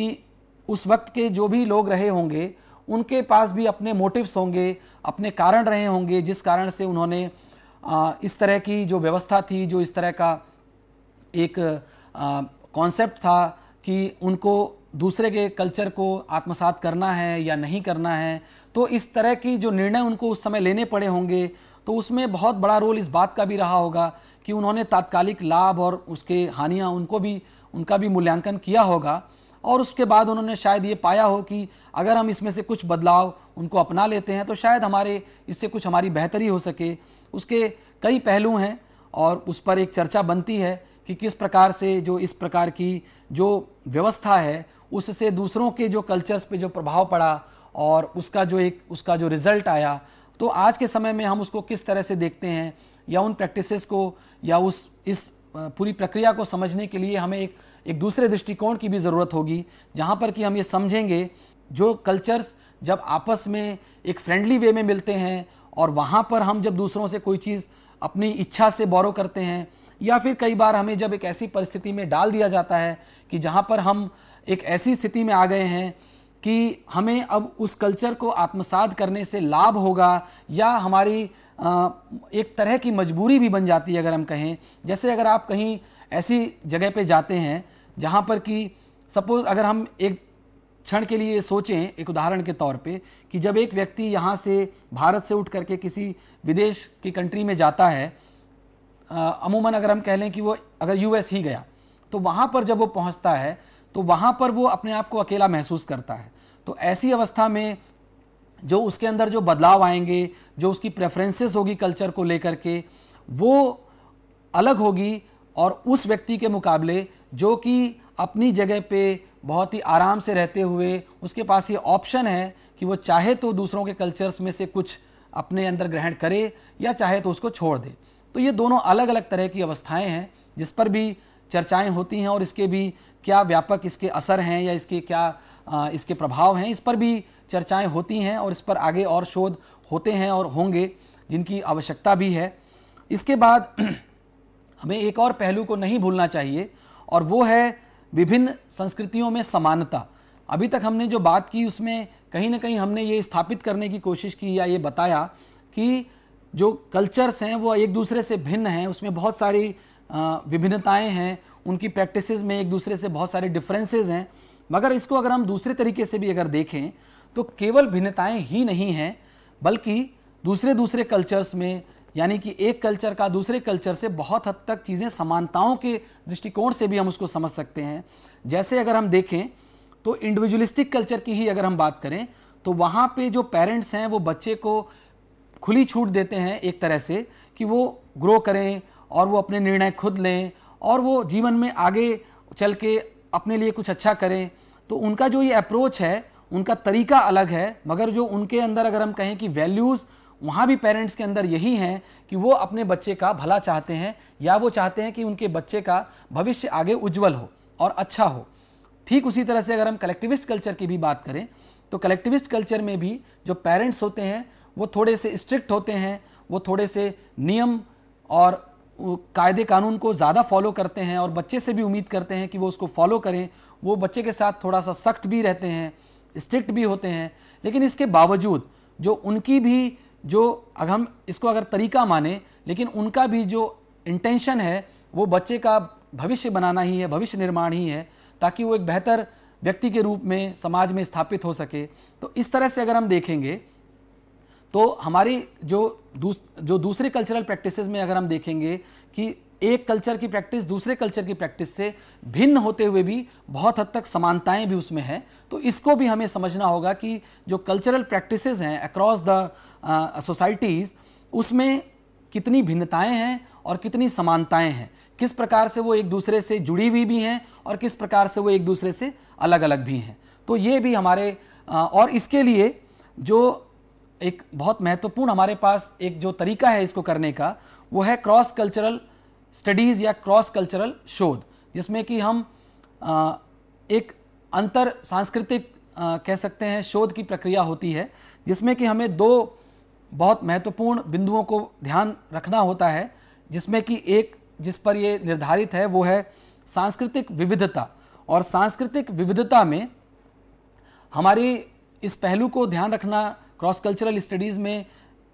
उस वक्त के जो भी लोग रहे होंगे उनके पास भी अपने मोटिव्स होंगे अपने कारण रहे होंगे जिस कारण से उन्होंने इस तरह की जो व्यवस्था थी जो इस तरह का एक कॉन्सेप्ट था कि उनको दूसरे के कल्चर को आत्मसात करना है या नहीं करना है तो इस तरह की जो निर्णय उनको उस समय लेने पड़े होंगे तो उसमें बहुत बड़ा रोल इस बात का भी रहा होगा कि उन्होंने तात्कालिक लाभ और उसके हानियाँ उनको भी उनका भी मूल्यांकन किया होगा और उसके बाद उन्होंने शायद ये पाया हो कि अगर हम इसमें से कुछ बदलाव उनको अपना लेते हैं तो शायद हमारे इससे कुछ हमारी बेहतरी हो सके उसके कई पहलू हैं और उस पर एक चर्चा बनती है कि किस प्रकार से जो इस प्रकार की जो व्यवस्था है उससे दूसरों के जो कल्चर्स पे जो प्रभाव पड़ा और उसका जो एक उसका जो रिज़ल्ट आया तो आज के समय में हम उसको किस तरह से देखते हैं या उन प्रैक्टिसेस को या उस इस पूरी प्रक्रिया को समझने के लिए हमें एक एक दूसरे दृष्टिकोण की भी ज़रूरत होगी जहाँ पर कि हम ये समझेंगे जो कल्चर्स जब आपस में एक फ्रेंडली वे में मिलते हैं और वहाँ पर हम जब दूसरों से कोई चीज़ अपनी इच्छा से बोरो करते हैं या फिर कई बार हमें जब एक ऐसी परिस्थिति में डाल दिया जाता है कि जहाँ पर हम एक ऐसी स्थिति में आ गए हैं कि हमें अब उस कल्चर को आत्मसात करने से लाभ होगा या हमारी एक तरह की मजबूरी भी बन जाती है अगर हम कहें जैसे अगर आप कहीं ऐसी जगह पे जाते हैं जहाँ पर कि सपोज़ अगर हम एक क्षण के लिए सोचें एक उदाहरण के तौर पे कि जब एक व्यक्ति यहाँ से भारत से उठ करके किसी विदेश की कंट्री में जाता है अमूमन अगर हम कह लें कि वो अगर यूएस ही गया तो वहाँ पर जब वो पहुँचता है तो वहाँ पर वो अपने आप को अकेला महसूस करता है तो ऐसी अवस्था में जो उसके अंदर जो बदलाव आएंगे जो उसकी प्रेफरेंसेस होगी कल्चर को लेकर के वो अलग होगी और उस व्यक्ति के मुकाबले जो कि अपनी जगह पे बहुत ही आराम से रहते हुए उसके पास ये ऑप्शन है कि वो चाहे तो दूसरों के कल्चर्स में से कुछ अपने अंदर ग्रहण करे या चाहे तो उसको छोड़ दे तो ये दोनों अलग अलग तरह की अवस्थाएं हैं जिस पर भी चर्चाएं होती हैं और इसके भी क्या व्यापक इसके असर हैं या इसके क्या इसके प्रभाव हैं इस पर भी चर्चाएं होती हैं और इस पर आगे और शोध होते हैं और होंगे जिनकी आवश्यकता भी है इसके बाद [CLEARS THROAT] हमें एक और पहलू को नहीं भूलना चाहिए और वो है विभिन्न संस्कृतियों में समानता अभी तक हमने जो बात की उसमें कहीं ना कहीं हमने ये स्थापित करने की कोशिश की या ये बताया कि जो कल्चर्स हैं वो एक दूसरे से भिन्न हैं उसमें बहुत सारी विभिन्नताएं हैं उनकी प्रैक्टिसेस में एक दूसरे से बहुत सारे डिफरेंसेस हैं मगर इसको अगर हम दूसरे तरीके से भी अगर देखें तो केवल भिन्नताएं ही नहीं हैं बल्कि दूसरे दूसरे कल्चर्स में यानी कि एक कल्चर का दूसरे कल्चर से बहुत हद तक चीज़ें समानताओं के दृष्टिकोण से भी हम उसको समझ सकते हैं जैसे अगर हम देखें तो इंडिविजुअलिस्टिक कल्चर की ही अगर हम बात करें तो वहाँ पे जो पेरेंट्स हैं वो बच्चे को खुली छूट देते हैं एक तरह से कि वो ग्रो करें और वो अपने निर्णय खुद लें और वो जीवन में आगे चल के अपने लिए कुछ अच्छा करें तो उनका जो ये अप्रोच है उनका तरीका अलग है मगर जो उनके अंदर अगर हम कहें कि वैल्यूज़ वहाँ भी पेरेंट्स के अंदर यही हैं कि वो अपने बच्चे का भला चाहते हैं या वो चाहते हैं कि उनके बच्चे का भविष्य आगे उज्जवल हो और अच्छा हो ठीक उसी तरह से अगर हम कलेक्टिविस्ट कल्चर की भी बात करें तो कलेक्टिविस्ट कल्चर में भी जो पेरेंट्स होते हैं वो थोड़े से स्ट्रिक्ट होते हैं वो थोड़े से नियम और कायदे कानून को ज़्यादा फॉलो करते हैं और बच्चे से भी उम्मीद करते हैं कि वो उसको फॉलो करें वो बच्चे के साथ थोड़ा सा सख्त भी रहते हैं स्ट्रिक्ट भी होते हैं लेकिन इसके बावजूद जो उनकी भी जो अगर हम इसको अगर तरीका माने लेकिन उनका भी जो इंटेंशन है वो बच्चे का भविष्य बनाना ही है भविष्य निर्माण ही है ताकि वो एक बेहतर व्यक्ति के रूप में समाज में स्थापित हो सके तो इस तरह से अगर हम देखेंगे तो हमारी जो दूस, जो दूसरे कल्चरल प्रैक्टिसेस में अगर हम देखेंगे कि एक कल्चर की प्रैक्टिस दूसरे कल्चर की प्रैक्टिस से भिन्न होते हुए भी बहुत हद तक समानताएं भी उसमें हैं तो इसको भी हमें समझना होगा कि जो कल्चरल प्रैक्टिसेस हैं अक्रॉस द सोसाइटीज़ उसमें कितनी भिन्नताएं हैं और कितनी समानताएं हैं किस प्रकार से वो एक दूसरे से जुड़ी हुई भी हैं और किस प्रकार से वो एक दूसरे से अलग अलग भी हैं तो ये भी हमारे uh, और इसके लिए जो एक बहुत महत्वपूर्ण हमारे पास एक जो तरीका है इसको करने का वो है क्रॉस कल्चरल स्टडीज़ या क्रॉस कल्चरल शोध जिसमें कि हम एक अंतर सांस्कृतिक कह सकते हैं शोध की प्रक्रिया होती है जिसमें कि हमें दो बहुत महत्वपूर्ण बिंदुओं को ध्यान रखना होता है जिसमें कि एक जिस पर ये निर्धारित है वो है सांस्कृतिक विविधता और सांस्कृतिक विविधता में हमारी इस पहलू को ध्यान रखना क्रॉस कल्चरल स्टडीज़ में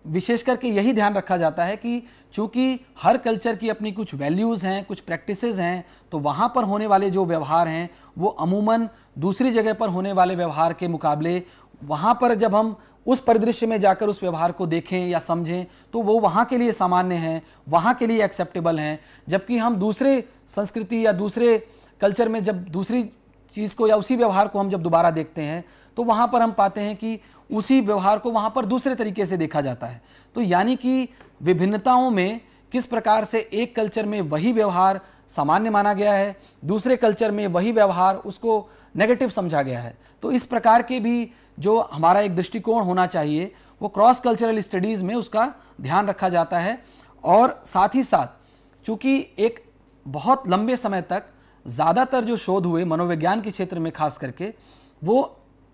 विशेष करके यही ध्यान रखा जाता है कि चूंकि हर कल्चर की अपनी कुछ वैल्यूज़ हैं कुछ प्रैक्टिसेस हैं तो वहाँ पर होने वाले जो व्यवहार हैं वो अमूमन दूसरी जगह पर होने वाले व्यवहार के मुकाबले वहाँ पर जब हम उस परिदृश्य में जाकर उस व्यवहार को देखें या समझें तो वो वहाँ के लिए सामान्य हैं वहाँ के लिए एक्सेप्टेबल हैं जबकि हम दूसरे संस्कृति या दूसरे कल्चर में जब दूसरी चीज़ को या उसी व्यवहार को हम जब दोबारा देखते हैं तो वहाँ पर हम पाते हैं कि उसी व्यवहार को वहाँ पर दूसरे तरीके से देखा जाता है तो यानी कि विभिन्नताओं में किस प्रकार से एक कल्चर में वही व्यवहार सामान्य माना गया है दूसरे कल्चर में वही व्यवहार उसको नेगेटिव समझा गया है तो इस प्रकार के भी जो हमारा एक दृष्टिकोण होना चाहिए वो क्रॉस कल्चरल स्टडीज़ में उसका ध्यान रखा जाता है और साथ ही साथ चूँकि एक बहुत लंबे समय तक ज़्यादातर जो शोध हुए मनोविज्ञान के क्षेत्र में खास करके वो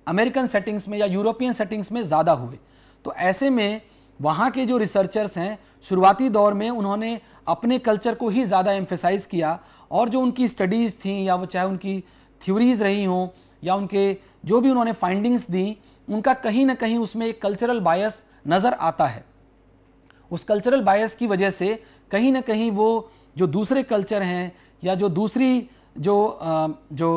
अमेरिकन सेटिंग्स में या यूरोपियन सेटिंग्स में ज़्यादा हुए तो ऐसे में वहाँ के जो रिसर्चर्स हैं शुरुआती दौर में उन्होंने अपने कल्चर को ही ज़्यादा एम्फेसाइज़ किया और जो उनकी स्टडीज़ थी या वो चाहे उनकी थ्योरीज़ रही हों या उनके जो भी उन्होंने फाइंडिंग्स दी उनका कहीं ना कहीं उसमें एक कल्चरल बायस नज़र आता है उस कल्चरल बायस की वजह से कहीं ना कहीं वो जो दूसरे कल्चर हैं या जो दूसरी जो जो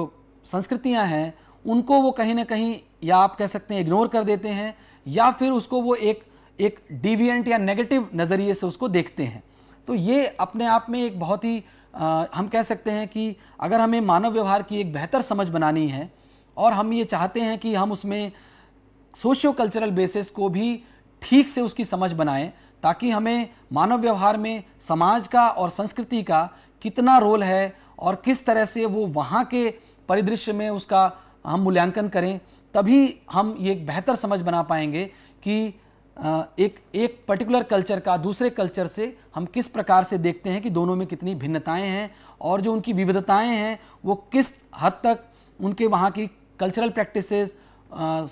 संस्कृतियां हैं उनको वो कहीं ना कहीं या आप कह सकते हैं इग्नोर कर देते हैं या फिर उसको वो एक एक डिवियंट या नेगेटिव नज़रिए से उसको देखते हैं तो ये अपने आप में एक बहुत ही आ, हम कह सकते हैं कि अगर हमें मानव व्यवहार की एक बेहतर समझ बनानी है और हम ये चाहते हैं कि हम उसमें सोशियो कल्चरल बेसिस को भी ठीक से उसकी समझ बनाएं ताकि हमें मानव व्यवहार में समाज का और संस्कृति का कितना रोल है और किस तरह से वो वहाँ के परिदृश्य में उसका हम मूल्यांकन करें तभी हम ये एक बेहतर समझ बना पाएंगे कि एक एक पर्टिकुलर कल्चर का दूसरे कल्चर से हम किस प्रकार से देखते हैं कि दोनों में कितनी भिन्नताएं हैं और जो उनकी विविधताएं हैं वो किस हद तक उनके वहाँ की कल्चरल प्रैक्टिसेस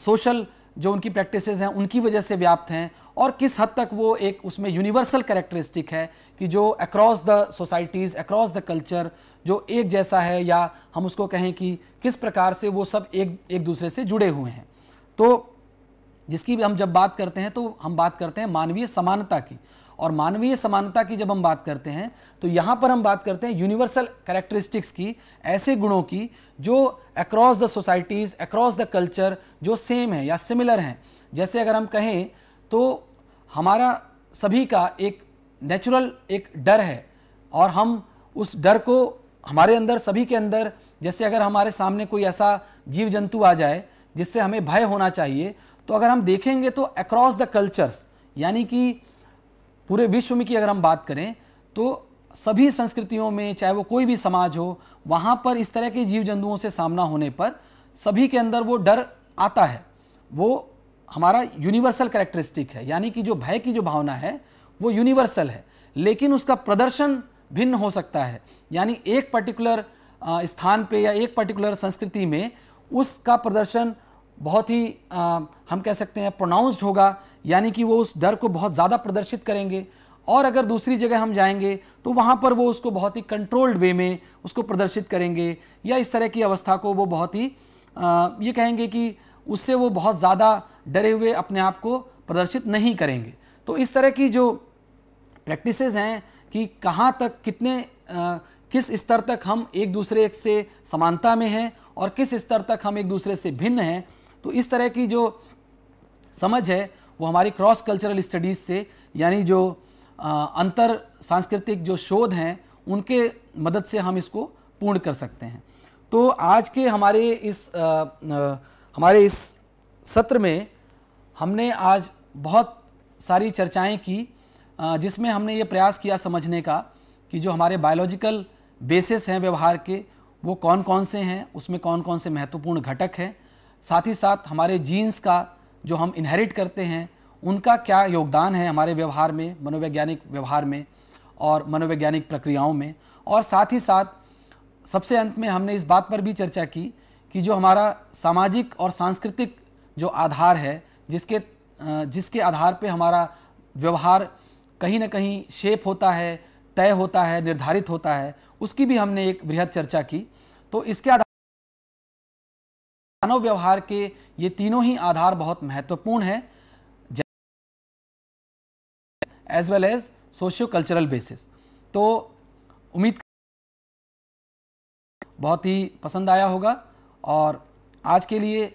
सोशल जो उनकी प्रैक्टिसेस हैं उनकी वजह से व्याप्त हैं और किस हद तक वो एक उसमें यूनिवर्सल करेक्टरिस्टिक है कि जो across the societies across the culture जो एक जैसा है या हम उसको कहें कि किस प्रकार से वो सब एक एक दूसरे से जुड़े हुए हैं तो जिसकी भी हम जब बात करते हैं तो हम बात करते हैं मानवीय समानता की और मानवीय समानता की जब हम बात करते हैं तो यहाँ पर हम बात करते हैं यूनिवर्सल करेक्टरिस्टिक्स की ऐसे गुणों की जो across the societies across the culture जो सेम है या सिमिलर हैं जैसे अगर हम कहें तो हमारा सभी का एक नेचुरल एक डर है और हम उस डर को हमारे अंदर सभी के अंदर जैसे अगर हमारे सामने कोई ऐसा जीव जंतु आ जाए जिससे हमें भय होना चाहिए तो अगर हम देखेंगे तो अक्रॉस द कल्चर्स यानी कि पूरे विश्व में की अगर हम बात करें तो सभी संस्कृतियों में चाहे वो कोई भी समाज हो वहाँ पर इस तरह के जीव जंतुओं से सामना होने पर सभी के अंदर वो डर आता है वो हमारा यूनिवर्सल करेक्टरिस्टिक है यानी कि जो भय की जो भावना है वो यूनिवर्सल है लेकिन उसका प्रदर्शन भिन्न हो सकता है यानी एक पर्टिकुलर स्थान पे या एक पर्टिकुलर संस्कृति में उसका प्रदर्शन बहुत ही आ, हम कह सकते हैं प्रोनाउंस्ड होगा यानी कि वो उस डर को बहुत ज़्यादा प्रदर्शित करेंगे और अगर दूसरी जगह हम जाएंगे तो वहाँ पर वो उसको बहुत ही कंट्रोल्ड वे में उसको प्रदर्शित करेंगे या इस तरह की अवस्था को वो बहुत ही आ, ये कहेंगे कि उससे वो बहुत ज़्यादा डरे हुए अपने आप को प्रदर्शित नहीं करेंगे तो इस तरह की जो प्रैक्टिस हैं कि कहाँ तक कितने आ, किस स्तर तक हम एक दूसरे से समानता में हैं और किस स्तर तक हम एक दूसरे से भिन्न हैं तो इस तरह की जो समझ है वो हमारी क्रॉस कल्चरल स्टडीज़ से यानी जो अंतर सांस्कृतिक जो शोध हैं उनके मदद से हम इसको पूर्ण कर सकते हैं तो आज के हमारे इस आ, आ, हमारे इस सत्र में हमने आज बहुत सारी चर्चाएं की जिसमें हमने ये प्रयास किया समझने का कि जो हमारे बायोलॉजिकल बेसिस हैं व्यवहार के वो कौन कौन से हैं उसमें कौन कौन से महत्वपूर्ण घटक हैं साथ ही साथ हमारे जीन्स का जो हम इनहेरिट करते हैं उनका क्या योगदान है हमारे व्यवहार में मनोवैज्ञानिक व्यवहार में और मनोवैज्ञानिक प्रक्रियाओं में और साथ ही साथ सबसे अंत में हमने इस बात पर भी चर्चा की कि जो हमारा सामाजिक और सांस्कृतिक जो आधार है जिसके जिसके आधार पे हमारा व्यवहार कहीं ना कहीं शेप होता है तय होता है निर्धारित होता है उसकी भी हमने एक बृहद चर्चा की तो इसके आधार मानव व्यवहार के ये तीनों ही आधार बहुत महत्वपूर्ण है as well as socio cultural basis तो उम्मीद बहुत ही पसंद आया होगा और आज के लिए